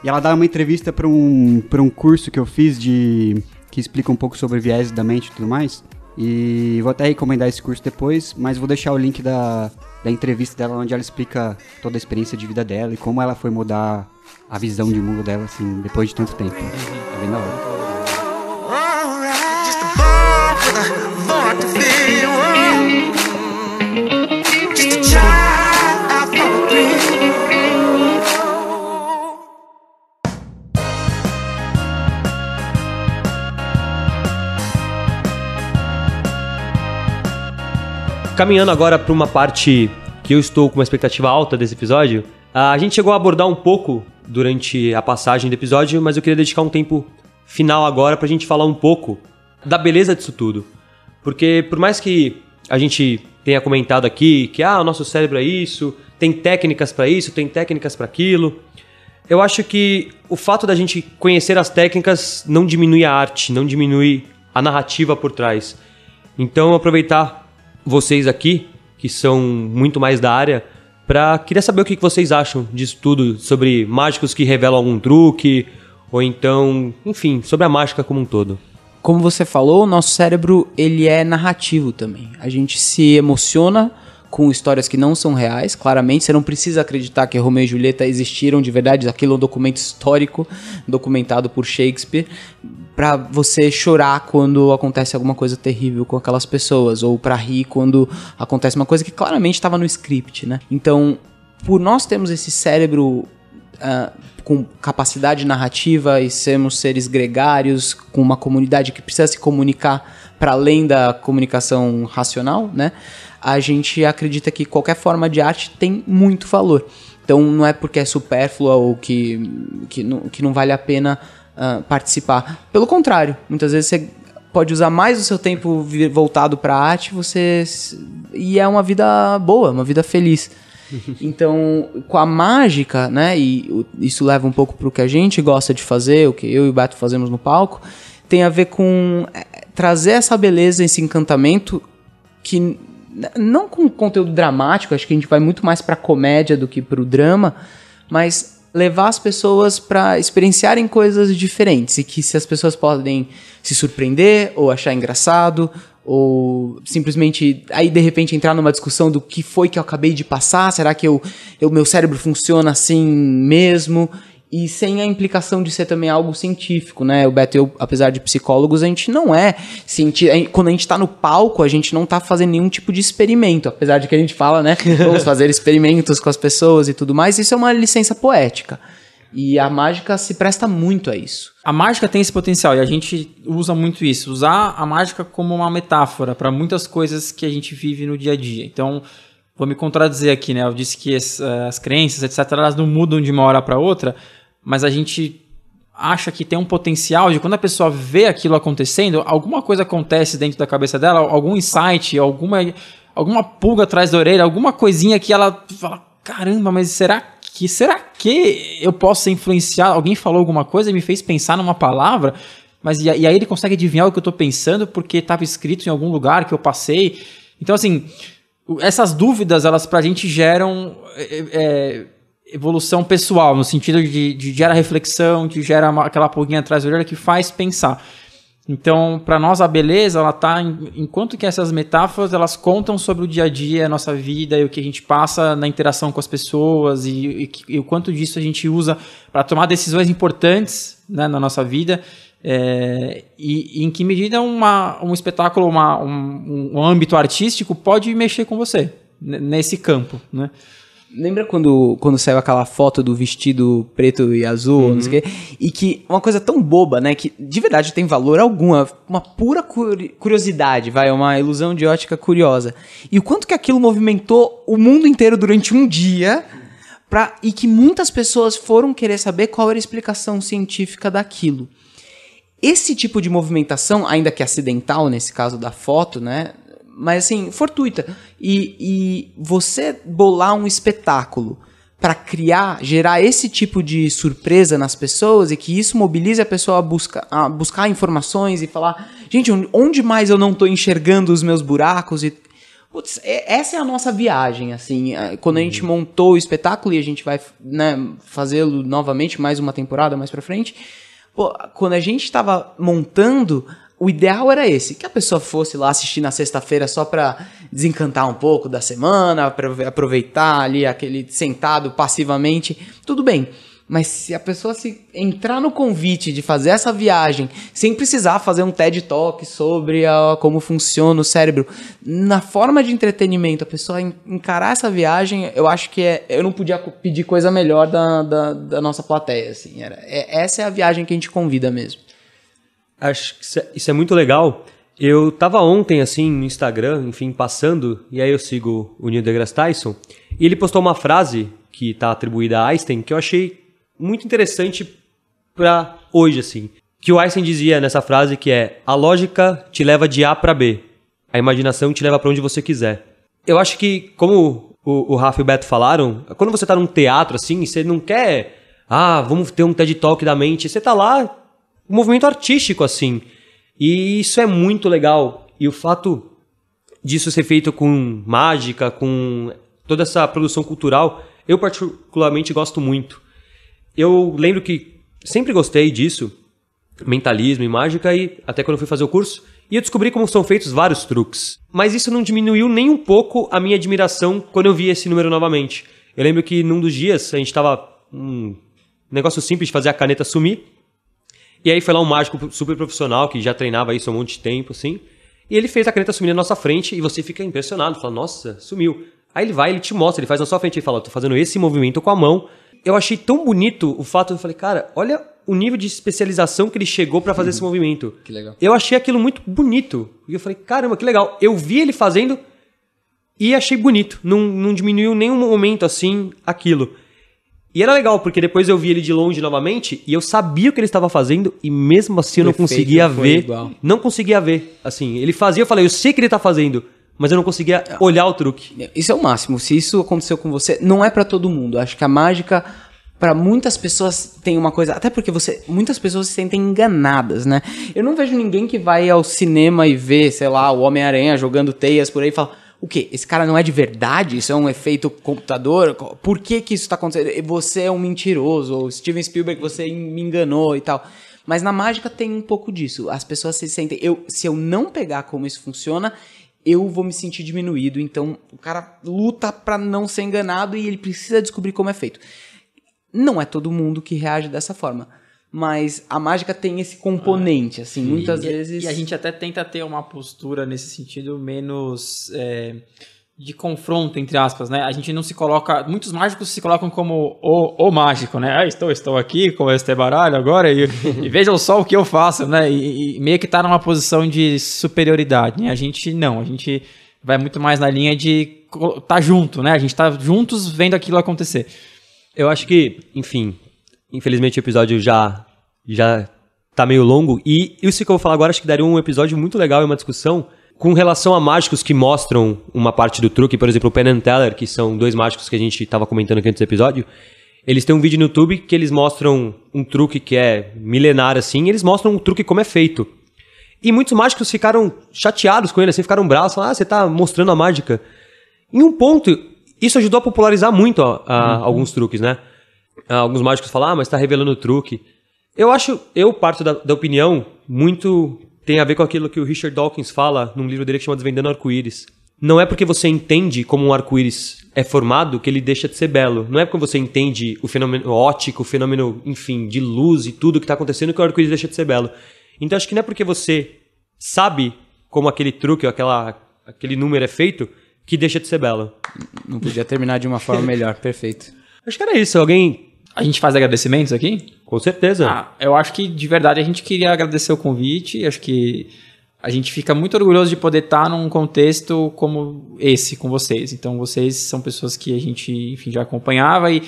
C: E ela dá uma entrevista para um, pra um curso que eu fiz de que explica um pouco sobre viés da mente e tudo mais. E vou até recomendar esse curso depois, mas vou deixar o link da, da entrevista dela, onde ela explica toda a experiência de vida dela e como ela foi mudar a visão de mundo dela, assim, depois de tanto tempo. É bem da hora.
F: Just a uh, to feel. Uh.
B: Caminhando agora para uma parte que eu estou com uma expectativa alta desse episódio, a gente chegou a abordar um pouco durante a passagem do episódio, mas eu queria dedicar um tempo final agora para a gente falar um pouco da beleza disso tudo. Porque por mais que a gente tenha comentado aqui que ah, o nosso cérebro é isso, tem técnicas para isso, tem técnicas para aquilo, eu acho que o fato da gente conhecer as técnicas não diminui a arte, não diminui a narrativa por trás. Então, aproveitar vocês aqui, que são muito mais da área, para queria saber o que vocês acham disso tudo, sobre mágicos que revelam algum truque, ou então, enfim, sobre a mágica como um todo.
E: Como você falou, o nosso cérebro ele é narrativo também. A gente se emociona com histórias que não são reais, claramente. Você não precisa acreditar que Romeu e Julieta existiram de verdade, aquilo é um documento histórico documentado por Shakespeare para você chorar quando acontece alguma coisa terrível com aquelas pessoas ou para rir quando acontece uma coisa que claramente estava no script, né? Então, por nós termos esse cérebro Uh, com capacidade narrativa e sermos seres gregários, com uma comunidade que precisa se comunicar para além da comunicação racional, né? A gente acredita que qualquer forma de arte tem muito valor. Então não é porque é supérflua ou que, que, não, que não vale a pena uh, participar. Pelo contrário, muitas vezes você pode usar mais o seu tempo voltado para arte, você e é uma vida boa, uma vida feliz. (laughs) Então, com a mágica, né? E isso leva um pouco para o que a gente gosta de fazer, o que eu e o Beto fazemos no palco, tem a ver com eh, trazer essa beleza, esse encantamento que não com conteúdo dramático, acho que a gente vai muito mais para comédia do que para o drama, mas levar as pessoas para experienciarem coisas diferentes e que se as pessoas podem se surpreender ou achar engraçado ou simplesmente aí de repente entrar numa discussão do que foi que eu acabei de passar, será que eu, meu cérebro funciona assim mesmo? e sem a implicação de ser também algo científico, né? O Beto, eu, apesar de psicólogos, a gente não é cientista. Quando a gente está no palco, a gente não está fazendo nenhum tipo de experimento, apesar de que a gente fala, né? (laughs) Vamos fazer experimentos com as pessoas e tudo mais. Isso é uma licença poética.
D: E a mágica se presta muito a isso. A mágica tem esse potencial e a gente usa muito isso. Usar a mágica como uma metáfora para muitas coisas que a gente vive no dia a dia. Então, vou me contradizer aqui, né? Eu disse que as, eh, as crenças, etc., elas não mudam de uma hora para outra mas a gente acha que tem um potencial de quando a pessoa vê aquilo acontecendo, alguma coisa acontece dentro da cabeça dela, algum insight, alguma, alguma pulga atrás da orelha, alguma coisinha que ela fala: caramba, mas será que será que eu posso influenciar? Alguém falou alguma coisa e me fez pensar numa palavra? Mas e, aí ele consegue adivinhar o que eu estou pensando porque estava escrito em algum lugar que eu passei. Então, assim, essas dúvidas, elas a gente geram. É, é, evolução pessoal, no sentido de, de gera reflexão, de gera uma, aquela pulguinha atrás da orelha que faz pensar. Então, para nós a beleza, ela está enquanto que essas metáforas, elas contam sobre o dia a dia, a nossa vida e o que a gente passa na interação com as pessoas e, e, e o quanto disso a gente usa para tomar decisões importantes né, na nossa vida. É, e, e, em que medida uma, um espetáculo, uma, um, um âmbito artístico pode mexer com você nesse campo, né? Lembra quando, quando saiu aquela foto
E: do vestido preto e azul, uhum. não sei o uhum. quê? E que uma coisa tão boba, né? Que de verdade tem valor alguma, é uma pura curiosidade, vai, uma ilusão de ótica curiosa. E o quanto que aquilo movimentou o mundo inteiro durante um dia pra, e que muitas pessoas foram querer saber qual era a explicação científica daquilo. Esse tipo de movimentação, ainda que acidental, nesse caso da foto, né? mas assim, fortuita. E, e você bolar um espetáculo para criar, gerar esse tipo de surpresa nas pessoas e que isso mobilize a pessoa a, busca, a buscar informações e falar, gente, onde mais eu não estou enxergando os meus buracos e Putz, essa é a nossa viagem, assim. Quando a gente uhum. montou o espetáculo e a gente vai né, fazê-lo novamente, mais uma temporada mais pra frente. Pô, quando a gente estava montando, o ideal era esse, que a pessoa fosse lá assistir na sexta-feira só para desencantar um pouco da semana, para aproveitar ali aquele sentado passivamente, tudo bem. Mas se a pessoa se entrar no convite de fazer essa viagem sem precisar fazer um TED Talk sobre a, como funciona o cérebro, na forma de entretenimento, a pessoa encarar essa viagem, eu acho que é, eu não podia pedir coisa melhor da, da, da nossa plateia. Assim, era, é, essa é a viagem que a gente convida mesmo.
B: Acho que é, isso é muito legal. Eu tava ontem, assim, no Instagram, enfim, passando, e aí eu sigo o Neil deGrasse Tyson, e ele postou uma frase que tá atribuída a Einstein que eu achei muito interessante para hoje, assim. Que o Einstein dizia nessa frase que é: a lógica te leva de A para B, a imaginação te leva para onde você quiser. Eu acho que, como o, o Rafa e o Beto falaram, quando você tá num teatro, assim, você não quer, ah, vamos ter um TED Talk da mente, você tá lá um movimento artístico, assim. E isso é muito legal. E o fato disso ser feito com mágica, com toda essa produção cultural, eu particularmente gosto muito. Eu lembro que sempre gostei disso, mentalismo e mágica, e até quando eu fui fazer o curso, e eu descobri como são feitos vários truques. Mas isso não diminuiu nem um pouco a minha admiração quando eu vi esse número novamente. Eu lembro que num dos dias a gente estava Um negócio simples de fazer a caneta sumir. E aí foi lá um mágico super profissional que já treinava isso há um monte de tempo, assim. E ele fez a caneta sumir na nossa frente e você fica impressionado, fala, nossa, sumiu. Aí ele vai, ele te mostra, ele faz na sua frente, ele fala, tô fazendo esse movimento com a mão. Eu achei tão bonito o fato, eu falei, cara, olha o nível de especialização que ele chegou para fazer uhum. esse movimento. Que legal. Eu achei aquilo muito bonito. E eu falei, caramba, que legal. Eu vi ele fazendo e achei bonito. Não, não diminuiu nenhum momento assim aquilo. E era legal, porque depois eu vi ele de longe novamente e eu sabia o que ele estava fazendo e mesmo assim eu não conseguia ver. Igual. Não conseguia ver. Assim, ele fazia, eu falei, eu sei que ele está fazendo, mas eu não conseguia
E: ah. olhar o truque. Isso é o máximo. Se isso aconteceu com você, não é para todo mundo. Acho que a mágica para muitas pessoas tem uma coisa, até porque você, muitas pessoas se sentem enganadas, né? Eu não vejo ninguém que vai ao cinema e vê, sei lá, o Homem-Aranha jogando teias por aí e fala: o quê? Esse cara não é de verdade? Isso é um efeito computador? Por que que isso está acontecendo? Você é um mentiroso, ou Steven Spielberg, você me enganou e tal. Mas na mágica tem um pouco disso. As pessoas se sentem. Eu, se eu não pegar como isso funciona, eu vou me sentir diminuído. Então o cara luta para não ser enganado e ele precisa descobrir como é feito. Não é todo mundo que reage dessa forma mas a mágica tem esse componente, ah, assim, muitas vezes. E a gente
D: até tenta ter uma postura nesse sentido menos. É, de confronto, entre aspas, né? A gente não se coloca. Muitos mágicos se colocam como o, o mágico, né? Ah, estou, estou aqui com este baralho agora e, (laughs) e vejam só o que eu faço, né? E, e meio que está numa posição de superioridade, né? A gente não, a gente vai muito mais na linha de estar tá junto, né? A gente está juntos vendo aquilo acontecer. Eu acho que, enfim, infelizmente o episódio já já tá meio longo. E
B: isso que eu vou falar agora acho que daria um episódio muito legal e uma discussão com relação a mágicos que mostram uma parte do truque. Por exemplo, o Penn and Teller, que são dois mágicos que a gente estava comentando aqui antes do episódio. Eles têm um vídeo no YouTube que eles mostram um truque que é milenar assim, eles mostram o um truque como é feito. E muitos mágicos ficaram chateados com ele, assim, ficaram bravos, falaram, ah, você tá mostrando a mágica. Em um ponto, isso ajudou a popularizar muito a, a, uhum. alguns truques, né? Alguns mágicos falaram ah, mas tá revelando o truque. Eu acho, eu parto da, da opinião muito tem a ver com aquilo que o Richard Dawkins fala num livro dele que chama Desvendando Arco-Íris. Não é porque você entende como um arco-íris é formado que ele deixa de ser belo. Não é porque você entende o fenômeno ótico, o fenômeno, enfim, de luz e tudo que está acontecendo que o arco-íris deixa de ser belo. Então acho que não é porque você sabe como aquele truque ou aquela, aquele número é feito
D: que deixa de ser belo. Não podia terminar de uma forma melhor. (laughs) Perfeito. Acho que era isso. Alguém a gente faz agradecimentos aqui? Com certeza. Ah, eu acho que de verdade a gente queria agradecer o convite. Acho que a gente fica muito orgulhoso de poder estar num contexto como esse com vocês. Então vocês são pessoas que a gente, enfim, já acompanhava e,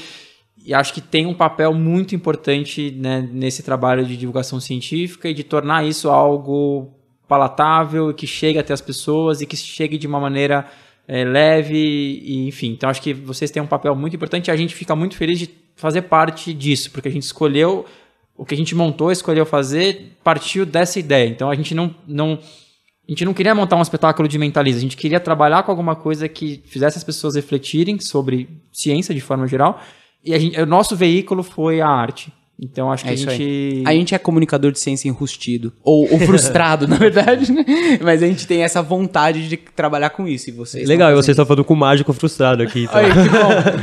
D: e acho que tem um papel muito importante né, nesse trabalho de divulgação científica e de tornar isso algo palatável, que chegue até as pessoas e que chegue de uma maneira é, leve, e, enfim. Então acho que vocês têm um papel muito importante e a gente fica muito feliz de fazer parte disso, porque a gente escolheu, o que a gente montou, escolheu fazer, partiu dessa ideia. Então a gente não, não, a gente não queria montar um espetáculo de mentalismo, a gente queria trabalhar com alguma coisa que fizesse as pessoas refletirem sobre ciência de forma geral. E gente, o nosso veículo foi a arte. Então acho que é a gente. Aí. A gente é comunicador de ciência enrustido.
E: Ou, ou frustrado, (laughs) na verdade, né? Mas a gente tem essa vontade de trabalhar com isso. E vocês Legal,
B: e vocês estão falando com o mágico frustrado aqui. Então. Aí,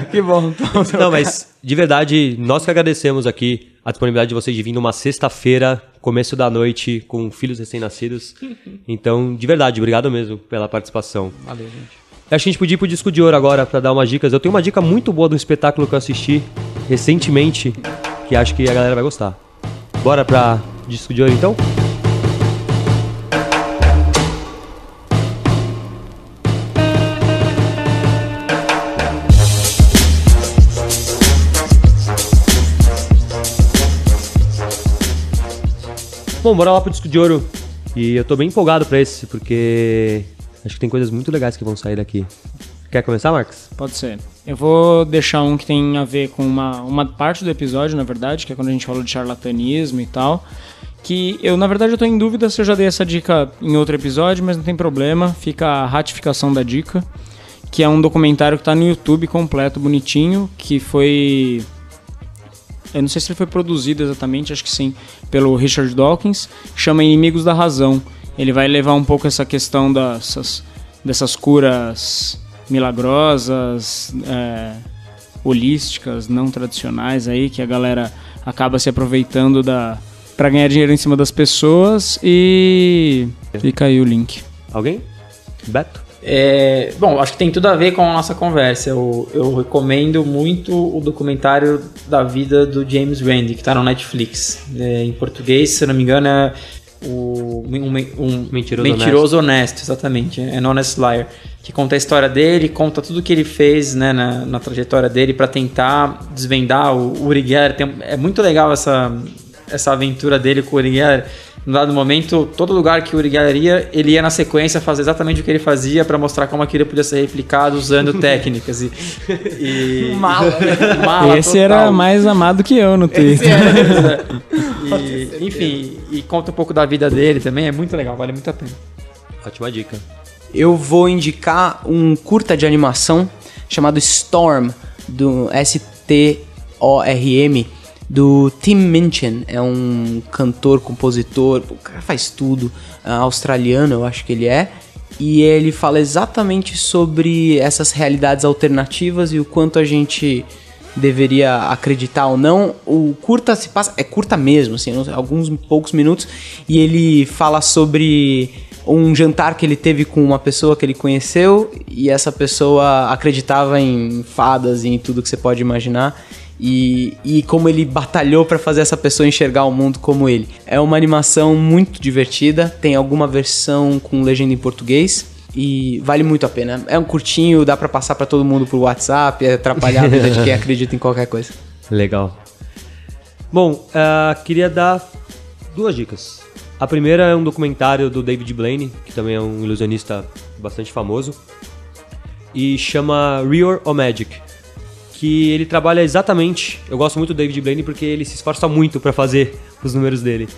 B: que bom, (laughs) que bom. Então, Não, mas de verdade, nós que agradecemos aqui a disponibilidade de vocês de vir numa sexta-feira, começo da noite, com filhos recém-nascidos. Então, de verdade, obrigado mesmo pela participação. Valeu, gente. Acho que a gente podia ir pro disco de ouro agora para dar umas dicas. Eu tenho uma dica muito boa de um espetáculo que eu assisti recentemente que acho que a galera vai gostar. Bora pra disco de hoje então? Bom, bora lá pro disco de ouro. E eu tô bem empolgado pra esse, porque acho que tem coisas muito legais que vão sair daqui. Quer começar, Marcos?
F: Pode ser. Eu vou deixar um que tem a ver com uma, uma parte do episódio, na verdade, que é quando a gente falou de charlatanismo e tal. Que eu, na verdade, eu tô em dúvida se eu já dei essa dica em outro episódio, mas não tem problema, fica a ratificação da dica. Que é um documentário que tá no YouTube completo, bonitinho, que foi. Eu não sei se ele foi produzido exatamente, acho que sim, pelo Richard Dawkins, chama Inimigos da Razão. Ele vai levar um pouco essa questão dessas, dessas curas milagrosas, é, holísticas, não tradicionais aí, que a galera acaba se aproveitando da para ganhar dinheiro em cima das pessoas e fica aí o link.
D: Alguém? Beto? É, bom, acho que tem tudo a ver com a nossa conversa. Eu, eu recomendo muito o documentário da vida do James Randi, que está no Netflix. É, em português, se não me engano, é o um, um mentiroso, mentiroso honesto. honesto. exatamente, é An é Honest Liar, que conta a história dele, conta tudo que ele fez né, na, na trajetória dele para tentar desvendar o Uri Geller. Tem, é muito legal essa, essa aventura dele com o Uri Geller. Num dado momento, todo lugar que o Uri Geller ia, ele ia na sequência fazer exatamente o que ele fazia para mostrar como aquilo podia ser replicado usando (laughs) técnicas. E, e, mala, (laughs) mala Esse total.
F: era mais amado que eu no Twitter.
D: (laughs) enfim, e conta um pouco da vida dele também, é muito legal, vale muito a pena. Ótima dica. Eu vou indicar um
E: curta de animação chamado Storm, do S-T-O-R-M, do Tim Minchin. É um cantor, compositor, o cara faz tudo, é australiano eu acho que ele é. E ele fala exatamente sobre essas realidades alternativas e o quanto a gente deveria acreditar ou não. O curta se passa. É curta mesmo, assim, alguns poucos minutos. E ele fala sobre um jantar que ele teve com uma pessoa que ele conheceu e essa pessoa acreditava em fadas e em tudo que você pode imaginar. E, e como ele batalhou para fazer essa pessoa enxergar o mundo como ele. É uma animação muito divertida, tem alguma versão com legenda em português, e vale muito a pena. É um curtinho, dá para passar para todo mundo por WhatsApp, é atrapalhar a vida de quem acredita em qualquer
B: coisa. Legal. Bom, uh, queria dar duas dicas. A primeira é um documentário do David Blaine, que também é um ilusionista bastante famoso, e chama Real or Magic, que ele trabalha exatamente. Eu gosto muito do David Blaine porque ele se esforça muito para fazer os números dele.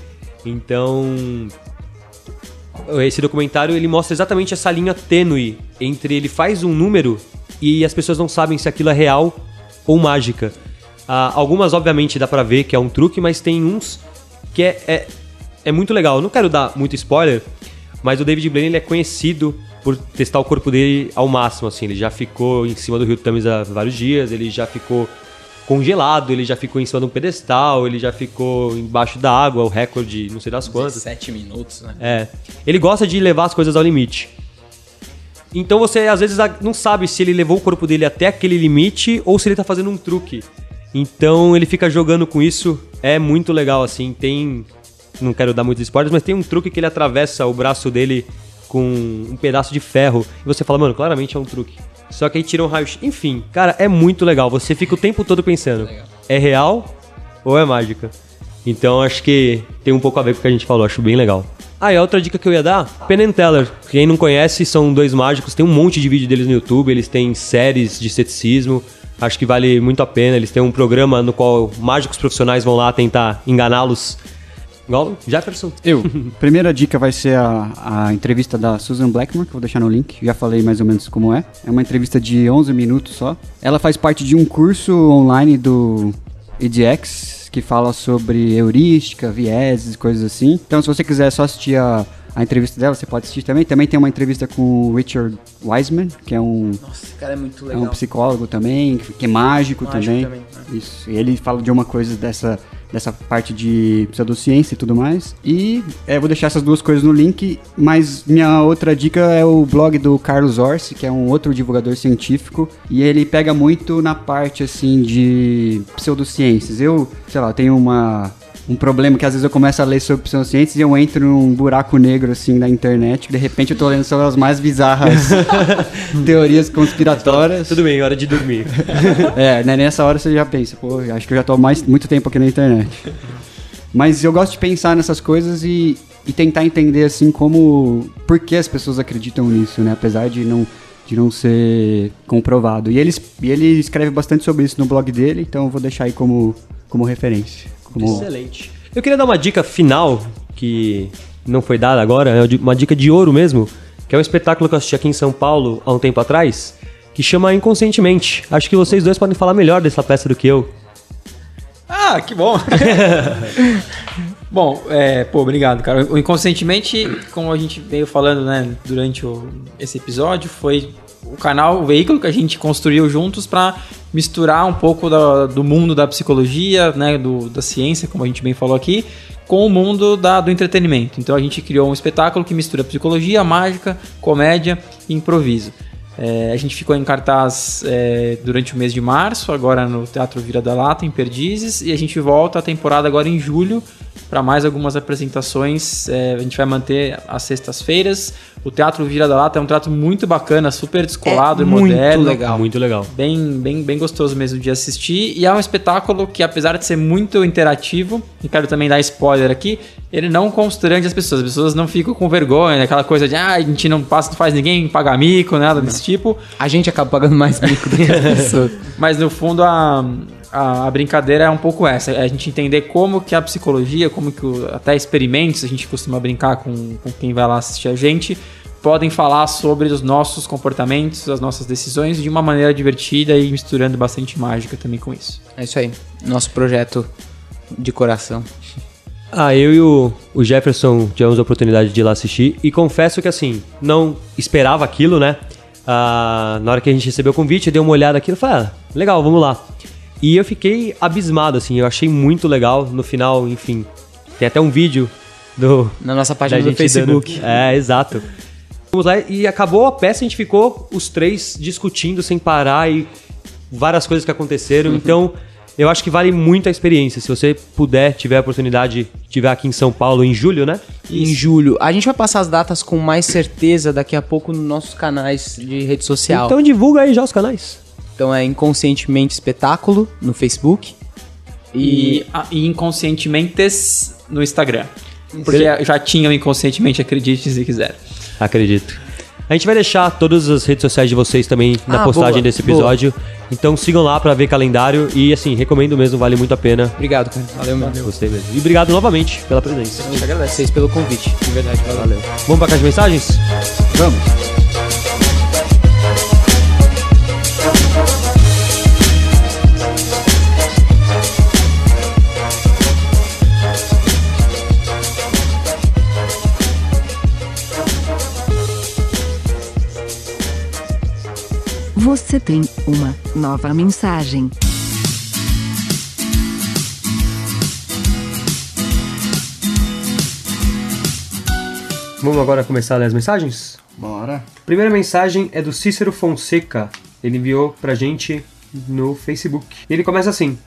B: Então, é, esse documentário ele mostra exatamente essa linha tênue entre ele faz um número e as pessoas não sabem se aquilo é real ou mágica. Ah, algumas, obviamente, dá pra ver que é um truque, mas tem uns que é, é, é muito legal. Eu não quero dar muito spoiler, mas o David Blaine ele é conhecido por testar o corpo dele ao máximo, assim. Ele já ficou em cima do Rio Thames há vários dias, ele já ficou congelado, ele já ficou em cima de um pedestal, ele já ficou embaixo da água, o recorde não sei das quantas.
E: Sete minutos,
B: né? É. Ele gosta de levar as coisas ao limite. Então você às vezes não sabe se ele levou o corpo dele até aquele limite ou se ele tá fazendo um truque. Então ele fica jogando com isso, é muito legal assim. Tem. Não quero dar muitos spoilers, mas tem um truque que ele atravessa o braço dele com um pedaço de ferro. E você fala, mano, claramente é um truque. Só que aí tiram raios. Enfim, cara, é muito legal. Você fica o tempo todo pensando: é real ou é mágica? Então acho que tem um pouco a ver com o que a gente falou, acho bem legal. Ah, e outra dica que eu ia dar, Penn and Teller. Quem não conhece, são dois mágicos, tem um monte de vídeo deles no YouTube, eles têm séries de ceticismo, acho que vale muito a pena. Eles têm um programa no qual mágicos profissionais vão lá tentar enganá-los Igual Jefferson. Eu.
C: (laughs) Primeira dica vai ser a, a entrevista da Susan Blackmore, que eu vou deixar no link. Já falei mais ou menos como é. É uma entrevista de 11 minutos só. Ela faz parte de um curso online do EDX, que fala sobre heurística, vieses, coisas assim. Então, se você quiser só assistir a, a entrevista dela, você pode assistir também. Também tem uma entrevista com o Richard Wiseman, que é um. Nossa, cara é muito legal. É um psicólogo também, que é mágico, mágico também. também né? Isso. E ele fala de uma coisa dessa dessa parte de pseudociência e tudo mais. E é, vou deixar essas duas coisas no link, mas minha outra dica é o blog do Carlos Orsi, que é um outro divulgador científico, e ele pega muito na parte assim de pseudociências. Eu, sei lá, tenho uma um problema que às vezes eu começo a ler sobre pseudociências e eu entro num buraco negro assim na internet. De repente eu tô lendo sobre as mais bizarras (laughs) teorias conspiratórias. Tudo bem, hora de dormir. (laughs) é, né, nessa hora você já pensa, pô, acho que eu já tô mais muito tempo aqui na internet. Mas eu gosto de pensar nessas coisas e, e tentar entender assim como por que as pessoas acreditam nisso, né? Apesar de não de não ser comprovado. E ele, e ele escreve bastante sobre isso no blog dele, então eu vou deixar aí como, como referência. Como... Excelente.
B: Eu queria dar uma dica final, que não foi dada agora, é uma dica de ouro mesmo, que é um espetáculo que eu assisti aqui em São Paulo há um tempo atrás, que chama Inconscientemente. Acho que vocês dois podem falar melhor dessa peça do que eu.
D: Ah, que bom! (laughs) bom, é, pô, obrigado, cara. O Inconscientemente, como a gente veio falando né, durante o, esse episódio, foi o canal, o veículo que a gente construiu juntos para misturar um pouco da, do mundo da psicologia, né, do, da ciência, como a gente bem falou aqui, com o mundo da, do entretenimento. Então a gente criou um espetáculo que mistura psicologia, mágica, comédia e improviso. É, a gente ficou em cartaz é, durante o mês de março, agora no Teatro Vira da Lata, em Perdizes, e a gente volta a temporada agora em julho para mais algumas apresentações. É, a gente vai manter às sextas-feiras. O Teatro Vira da Lata é um teatro muito bacana, super descolado é e muito moderno. Muito legal. Muito legal. Bem, bem, bem gostoso mesmo de assistir. E é um espetáculo que, apesar de ser muito interativo, e quero também dar spoiler aqui, ele não constrange as pessoas. As pessoas não ficam com vergonha, né? aquela coisa de ah, a gente não passa, não faz ninguém pagar mico, nada não. desse tipo. A gente acaba pagando mais mico do que as (laughs) pessoas. Mas no fundo a a, a, brincadeira é um pouco essa, é a gente entender como que a psicologia, como que o, até experimentos, a gente costuma brincar com, com quem vai lá assistir a gente, podem falar sobre os nossos comportamentos, as nossas decisões de uma maneira divertida e misturando bastante mágica também com isso. É isso aí, nosso projeto de coração.
B: Ah, eu e o, o Jefferson tivemos a oportunidade de ir lá assistir e confesso que assim, não esperava aquilo, né? Ah, na hora que a gente recebeu o convite, eu dei uma olhada aqui e falei, ah, legal, vamos lá. E eu fiquei abismado, assim, eu achei muito legal. No final, enfim, tem até um vídeo do. Na nossa página do Facebook. Dando... É, exato. Vamos lá, e acabou a peça, a gente ficou os três discutindo sem parar e várias coisas que aconteceram. Uhum. Então, eu acho que vale muito a experiência. Se você puder, tiver a oportunidade, tiver aqui em São Paulo em julho, né? Isso. Em
E: julho. A gente vai passar as datas com mais certeza daqui a pouco nos nossos canais de rede social. Então
B: divulga aí já os canais.
E: Então é Inconscientemente Espetáculo no Facebook.
D: E, e ah, Inconscientementes no Instagram. Porque já,
B: já tinham Inconscientemente, acredite se quiser. Acredito. A gente vai deixar todas as redes sociais de vocês também na ah, postagem boa, desse episódio. Boa. Então sigam lá para ver calendário e assim, recomendo mesmo, vale muito a pena. Obrigado, cara. Valeu meu amigo. Gostei mesmo. E obrigado novamente pela presença. Eu agradeço vocês pelo convite. De verdade, valeu. valeu. Vamos para as mensagens? Vamos.
F: Você tem uma nova mensagem.
B: Vamos agora começar a ler as mensagens? Bora. Primeira mensagem é do Cícero Fonseca. Ele enviou pra gente no Facebook. Ele começa assim: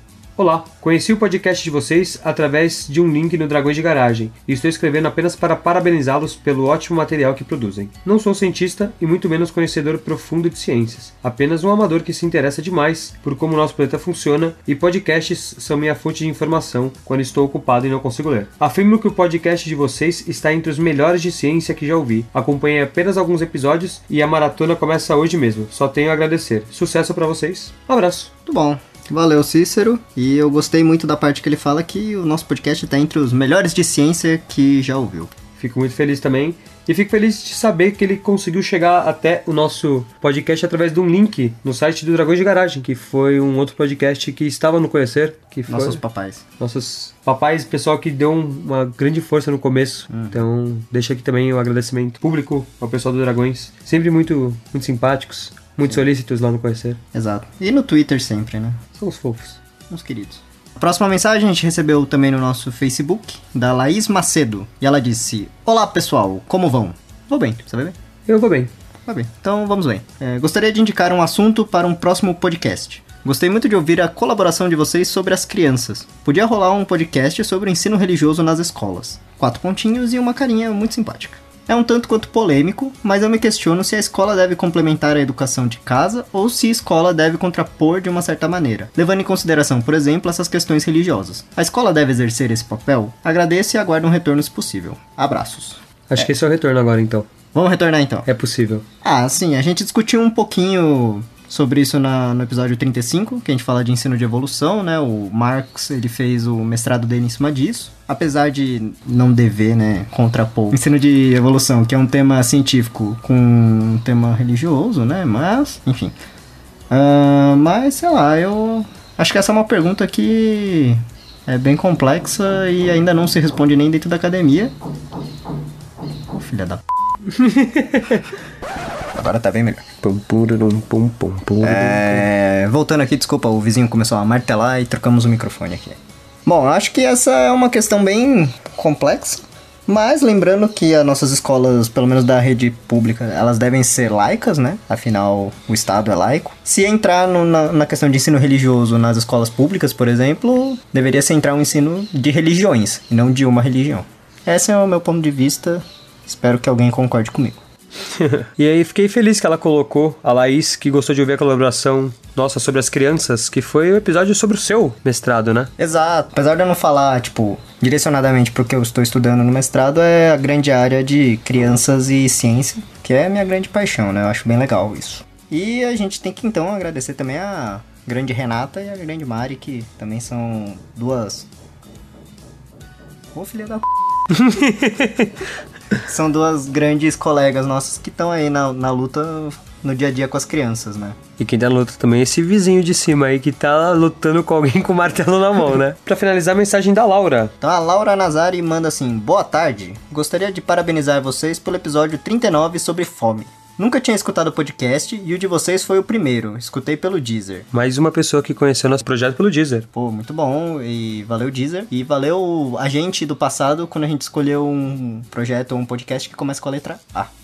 B: Olá, conheci o podcast de vocês através de um link no Dragões de Garagem e estou escrevendo apenas para parabenizá-los pelo ótimo material que produzem. Não sou cientista e muito menos conhecedor profundo de ciências, apenas um amador que se interessa demais por como o nosso planeta funciona e podcasts são minha fonte de informação quando estou ocupado e não consigo ler. Afirmo que o podcast de vocês está entre os melhores de ciência que já ouvi. Acompanhei apenas alguns episódios e a maratona começa hoje mesmo. Só tenho a agradecer. Sucesso para vocês.
A: abraço. Tudo bom. Valeu, Cícero. E eu gostei muito da parte que ele fala que o nosso podcast está entre os melhores de ciência que já ouviu. Fico muito feliz também. E fico feliz de saber que ele conseguiu chegar até o nosso podcast através
B: de um link no site do Dragões de Garagem, que foi um outro podcast que estava no Conhecer. Que foi... Nossos papais. Nossos papais, pessoal que deu uma grande força no começo. Hum. Então, deixa aqui também o um agradecimento público ao pessoal do Dragões. Sempre muito, muito simpáticos. Muito
A: solícitos lá no conhecer. Exato. E no Twitter sempre, né? São os fofos. os queridos. A próxima mensagem a gente recebeu também no nosso Facebook, da Laís Macedo. E ela disse: Olá pessoal, como vão? Vou bem, você vai bem? Eu vou bem. Vai bem, então vamos bem. É, gostaria de indicar um assunto para um próximo podcast. Gostei muito de ouvir a colaboração de vocês sobre as crianças. Podia rolar um podcast sobre o ensino religioso nas escolas. Quatro pontinhos e uma carinha muito simpática é um tanto quanto polêmico, mas eu me questiono se a escola deve complementar a educação de casa ou se a escola deve contrapor de uma certa maneira, levando em consideração, por exemplo, essas questões religiosas. A escola deve exercer esse papel? Agradeço e aguardo um retorno se possível. Abraços. Acho é. que esse é o retorno agora então. Vamos retornar então. É possível. Ah, sim, a gente discutiu um pouquinho sobre isso na, no episódio 35, que a gente fala de ensino de evolução, né? O Marx, ele fez o mestrado dele em cima disso. Apesar de não dever, né, contrapor ensino de evolução, que é um tema científico com um tema religioso, né? Mas, enfim. Uh, mas, sei lá, eu acho que essa é uma pergunta que é bem complexa e ainda não se responde nem dentro da academia. Filha da p... (laughs) Agora tá bem melhor. Pum, pum, pum, é... Voltando aqui, desculpa, o vizinho começou a martelar e trocamos o microfone aqui. Bom, acho que essa é uma questão bem complexa. Mas lembrando que as nossas escolas, pelo menos da rede pública, elas devem ser laicas, né? Afinal, o Estado é laico. Se entrar no, na, na, questão de ensino religioso nas escolas públicas, por exemplo, deveria se entrar um ensino de religiões e não de uma religião. Esse é o meu ponto de vista. Espero que alguém concorde comigo.
B: (laughs) e aí fiquei feliz que ela colocou a Laís, que gostou de ouvir a colaboração nossa sobre as crianças, que foi o um episódio sobre o seu mestrado, né?
A: Exato. Apesar de eu não falar, tipo, direcionadamente porque eu estou estudando no mestrado, é a grande área de crianças e ciência, que é minha grande paixão, né? Eu acho bem legal isso. E a gente tem que então agradecer também a grande Renata e a grande Mari, que também são duas. Ô, filha da (laughs) são duas grandes colegas nossas que estão aí na, na luta no dia a dia com as crianças, né?
B: E quem dá tá luta também é esse vizinho de cima aí que tá lutando com alguém com martelo na mão, né? pra finalizar, a mensagem da Laura.
A: Então a Laura Nazari manda assim: Boa tarde, gostaria de parabenizar vocês pelo episódio 39 sobre fome. Nunca tinha escutado o podcast e o de vocês foi o primeiro. Escutei pelo Deezer. Mais uma pessoa que conheceu nosso projeto pelo Deezer. Pô, muito bom e valeu Deezer. E valeu a gente do passado quando a gente escolheu um projeto ou um podcast que começa com a letra A. (laughs)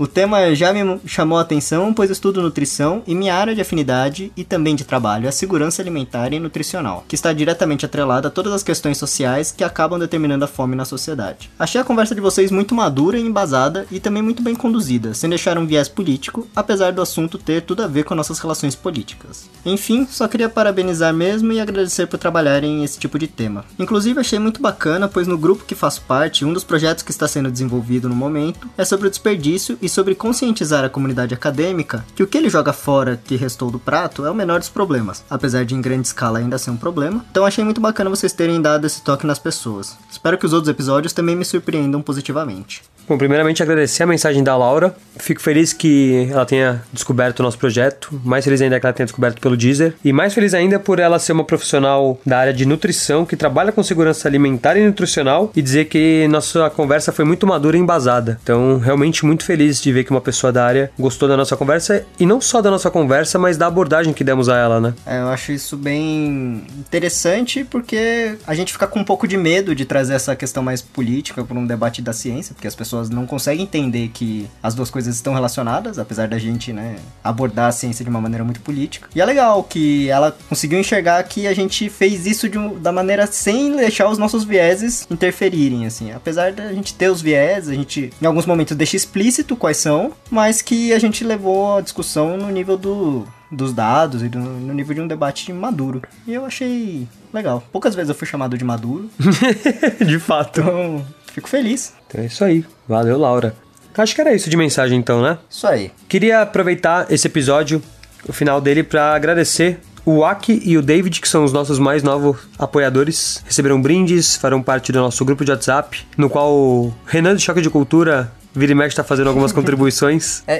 A: O tema já me chamou a atenção, pois estudo nutrição e minha área de afinidade e também de trabalho é a segurança alimentar e nutricional, que está diretamente atrelada a todas as questões sociais que acabam determinando a fome na sociedade. Achei a conversa de vocês muito madura e embasada e também muito bem conduzida, sem deixar um viés político, apesar do assunto ter tudo a ver com nossas relações políticas. Enfim, só queria parabenizar mesmo e agradecer por trabalharem esse tipo de tema. Inclusive, achei muito bacana, pois no grupo que faço parte, um dos projetos que está sendo desenvolvido no momento é sobre o desperdício e sobre conscientizar a comunidade acadêmica que o que ele joga fora que restou do prato é o menor dos problemas, apesar de em grande escala ainda ser um problema. Então achei muito bacana vocês terem dado esse toque nas pessoas. Espero que os outros episódios também me surpreendam positivamente.
B: Bom, primeiramente agradecer a mensagem da Laura. Fico feliz que ela tenha descoberto o nosso projeto, mais feliz ainda que ela tenha descoberto pelo Deezer, e mais feliz ainda por ela ser uma profissional da área de nutrição que trabalha com segurança alimentar e nutricional e dizer que nossa conversa foi muito madura e embasada. Então, realmente muito feliz de ver que uma pessoa da área gostou da nossa conversa e não só da nossa conversa, mas da abordagem que demos a ela, né?
A: É, eu acho isso bem interessante porque a gente fica com um pouco de medo de trazer essa questão mais política para um debate da ciência, porque as pessoas pessoas não conseguem entender que as duas coisas estão relacionadas, apesar da gente, né, abordar a ciência de uma maneira muito política. E é legal que ela conseguiu enxergar que a gente fez isso de, da maneira sem deixar os nossos vieses interferirem, assim. Apesar da gente ter os vieses, a gente em alguns momentos deixa explícito quais são, mas que a gente levou a discussão no nível do dos dados e do, no nível de um debate maduro. E eu achei legal. Poucas vezes eu fui chamado de maduro. (laughs) de fato. Então, Fico
B: feliz. Então é isso aí. Valeu, Laura. Acho que era isso de mensagem então, né? Isso aí. Queria aproveitar esse episódio, o final dele, para agradecer o Aki e o David, que são os nossos mais novos apoiadores, receberam brindes, farão parte do nosso grupo de WhatsApp, no qual o Renan de Choque de Cultura Vira e mexe tá fazendo algumas contribuições.
A: (laughs) É,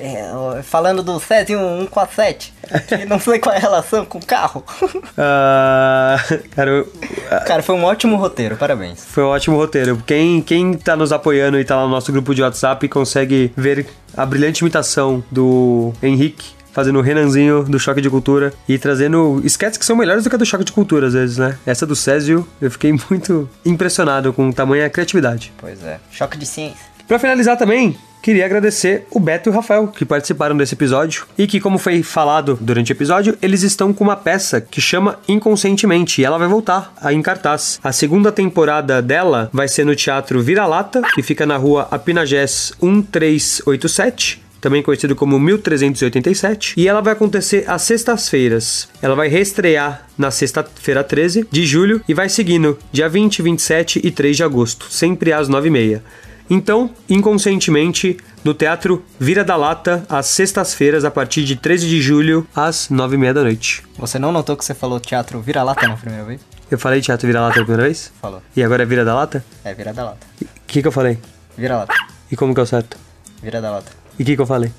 A: é, falando do Césio 147, que não sei qual é a relação com o carro. Uh, (laughs) cara, eu, uh, cara, foi um ótimo roteiro, parabéns.
B: Foi um ótimo roteiro. Quem, quem tá nos apoiando e tá lá no nosso grupo de WhatsApp consegue ver a brilhante imitação do Henrique fazendo o Renanzinho do Choque de Cultura e trazendo esquetes que são melhores do que a do Choque de Cultura, às vezes, né? Essa do Césio, eu fiquei (laughs) muito impressionado com tamanha criatividade. Pois é.
A: Choque de ciência.
B: Para finalizar também, Queria agradecer o Beto e o Rafael que participaram desse episódio e que, como foi falado durante o episódio, eles estão com uma peça que chama Inconscientemente e ela vai voltar a em cartaz. A segunda temporada dela vai ser no Teatro Vira-Lata, que fica na rua Apinagés 1387 também conhecido como 1387, e ela vai acontecer às sextas-feiras. Ela vai reestrear na sexta-feira 13 de julho e vai seguindo dia 20, 27 e 3 de agosto, sempre às 9h30. Então, inconscientemente, no teatro Vira da Lata, às sextas-feiras, a partir de 13 de julho, às 9h30 da noite. Você não notou que você falou teatro Vira
A: Lata na primeira vez?
B: Eu falei teatro Vira Lata na primeira vez? Falou. E agora é Vira da Lata?
A: É Vira da Lata.
B: O que, que eu falei? Vira Lata. E como que é o certo? Vira da Lata. E o que, que eu falei?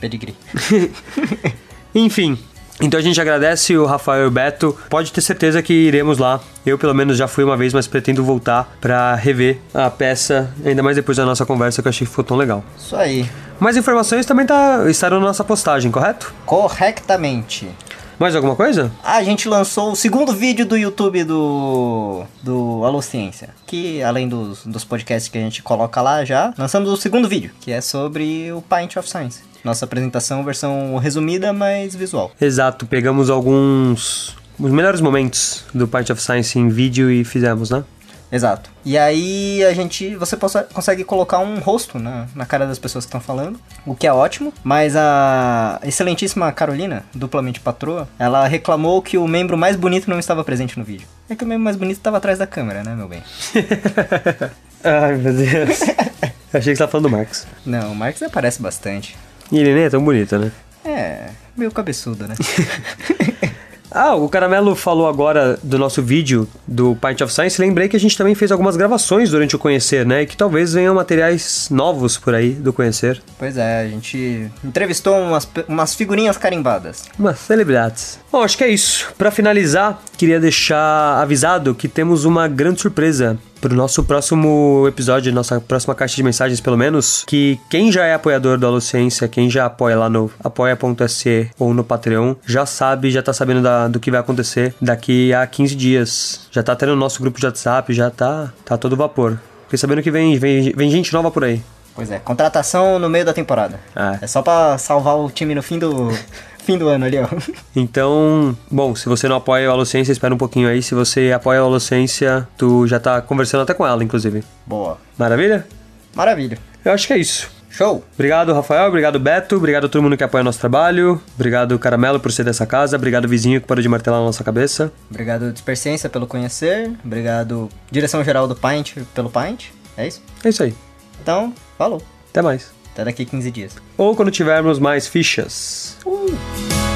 B: Pedigree. (laughs) Enfim, então a gente agradece o Rafael e o Beto. Pode ter certeza que iremos lá. Eu, pelo menos, já fui uma vez, mas pretendo voltar para rever a peça, ainda mais depois da nossa conversa que eu achei que ficou tão legal. Isso aí. Mais informações também tá, estarão na nossa postagem, correto? Corretamente. Mais alguma coisa?
A: A gente lançou o segundo vídeo do YouTube do, do Alô Ciência. Que além dos, dos podcasts que a gente coloca lá já, lançamos o segundo vídeo, que é sobre o Pint of Science. Nossa apresentação, versão resumida, mas visual.
B: Exato, pegamos alguns. os melhores momentos do Part of Science em vídeo e fizemos, né? Exato.
A: E aí a gente. Você possa, consegue colocar um rosto na, na cara das pessoas que estão falando, o que é ótimo. Mas a excelentíssima Carolina, duplamente patroa, ela reclamou que o membro mais bonito não estava presente no vídeo. É que o membro mais bonito estava atrás da câmera, né, meu bem? (laughs) Ai, meu Deus. (laughs) Achei que você tava falando do Marcos. Não, o Marcos aparece bastante. E ele nem é tão bonito, né? É, meio cabeçudo, né? (laughs) Ah, o Caramelo
B: falou agora do nosso vídeo do Pint of Science. Lembrei que a gente também fez algumas gravações durante o Conhecer, né? E que talvez venham materiais novos por aí do Conhecer.
A: Pois é, a gente entrevistou umas, umas figurinhas carimbadas. Umas celebridades. Bom, acho que é isso. Para finalizar,
B: queria deixar avisado que temos uma grande surpresa pro nosso próximo episódio, nossa próxima caixa de mensagens, pelo menos, que quem já é apoiador do Alociência, quem já apoia lá no apoia.se ou no Patreon, já sabe, já tá sabendo da, do que vai acontecer daqui a 15 dias. Já tá tendo o nosso grupo de WhatsApp, já tá, tá todo vapor. Fiquei sabendo
A: que vem, vem, vem gente nova por aí. Pois é, contratação no meio da temporada. Ah. É só pra salvar o time no fim do fim do ano ali, ó.
B: Então, bom, se você não apoia a Alocência, espera um pouquinho aí. Se você apoia a Alocência, tu já tá conversando até com ela, inclusive. Boa. Maravilha? Maravilha. Eu acho que é isso. Show! Obrigado, Rafael. Obrigado, Beto. Obrigado a todo mundo que apoia nosso trabalho. Obrigado, Caramelo, por ser dessa casa. Obrigado, vizinho, que parou de martelar na nossa cabeça.
A: Obrigado, Dispersência, pelo conhecer. Obrigado, Direção Geral do Paint pelo Paint É isso? É isso aí. Então, falou. Até mais. Até daqui 15 dias.
B: Ou quando tivermos mais fichas. Uh!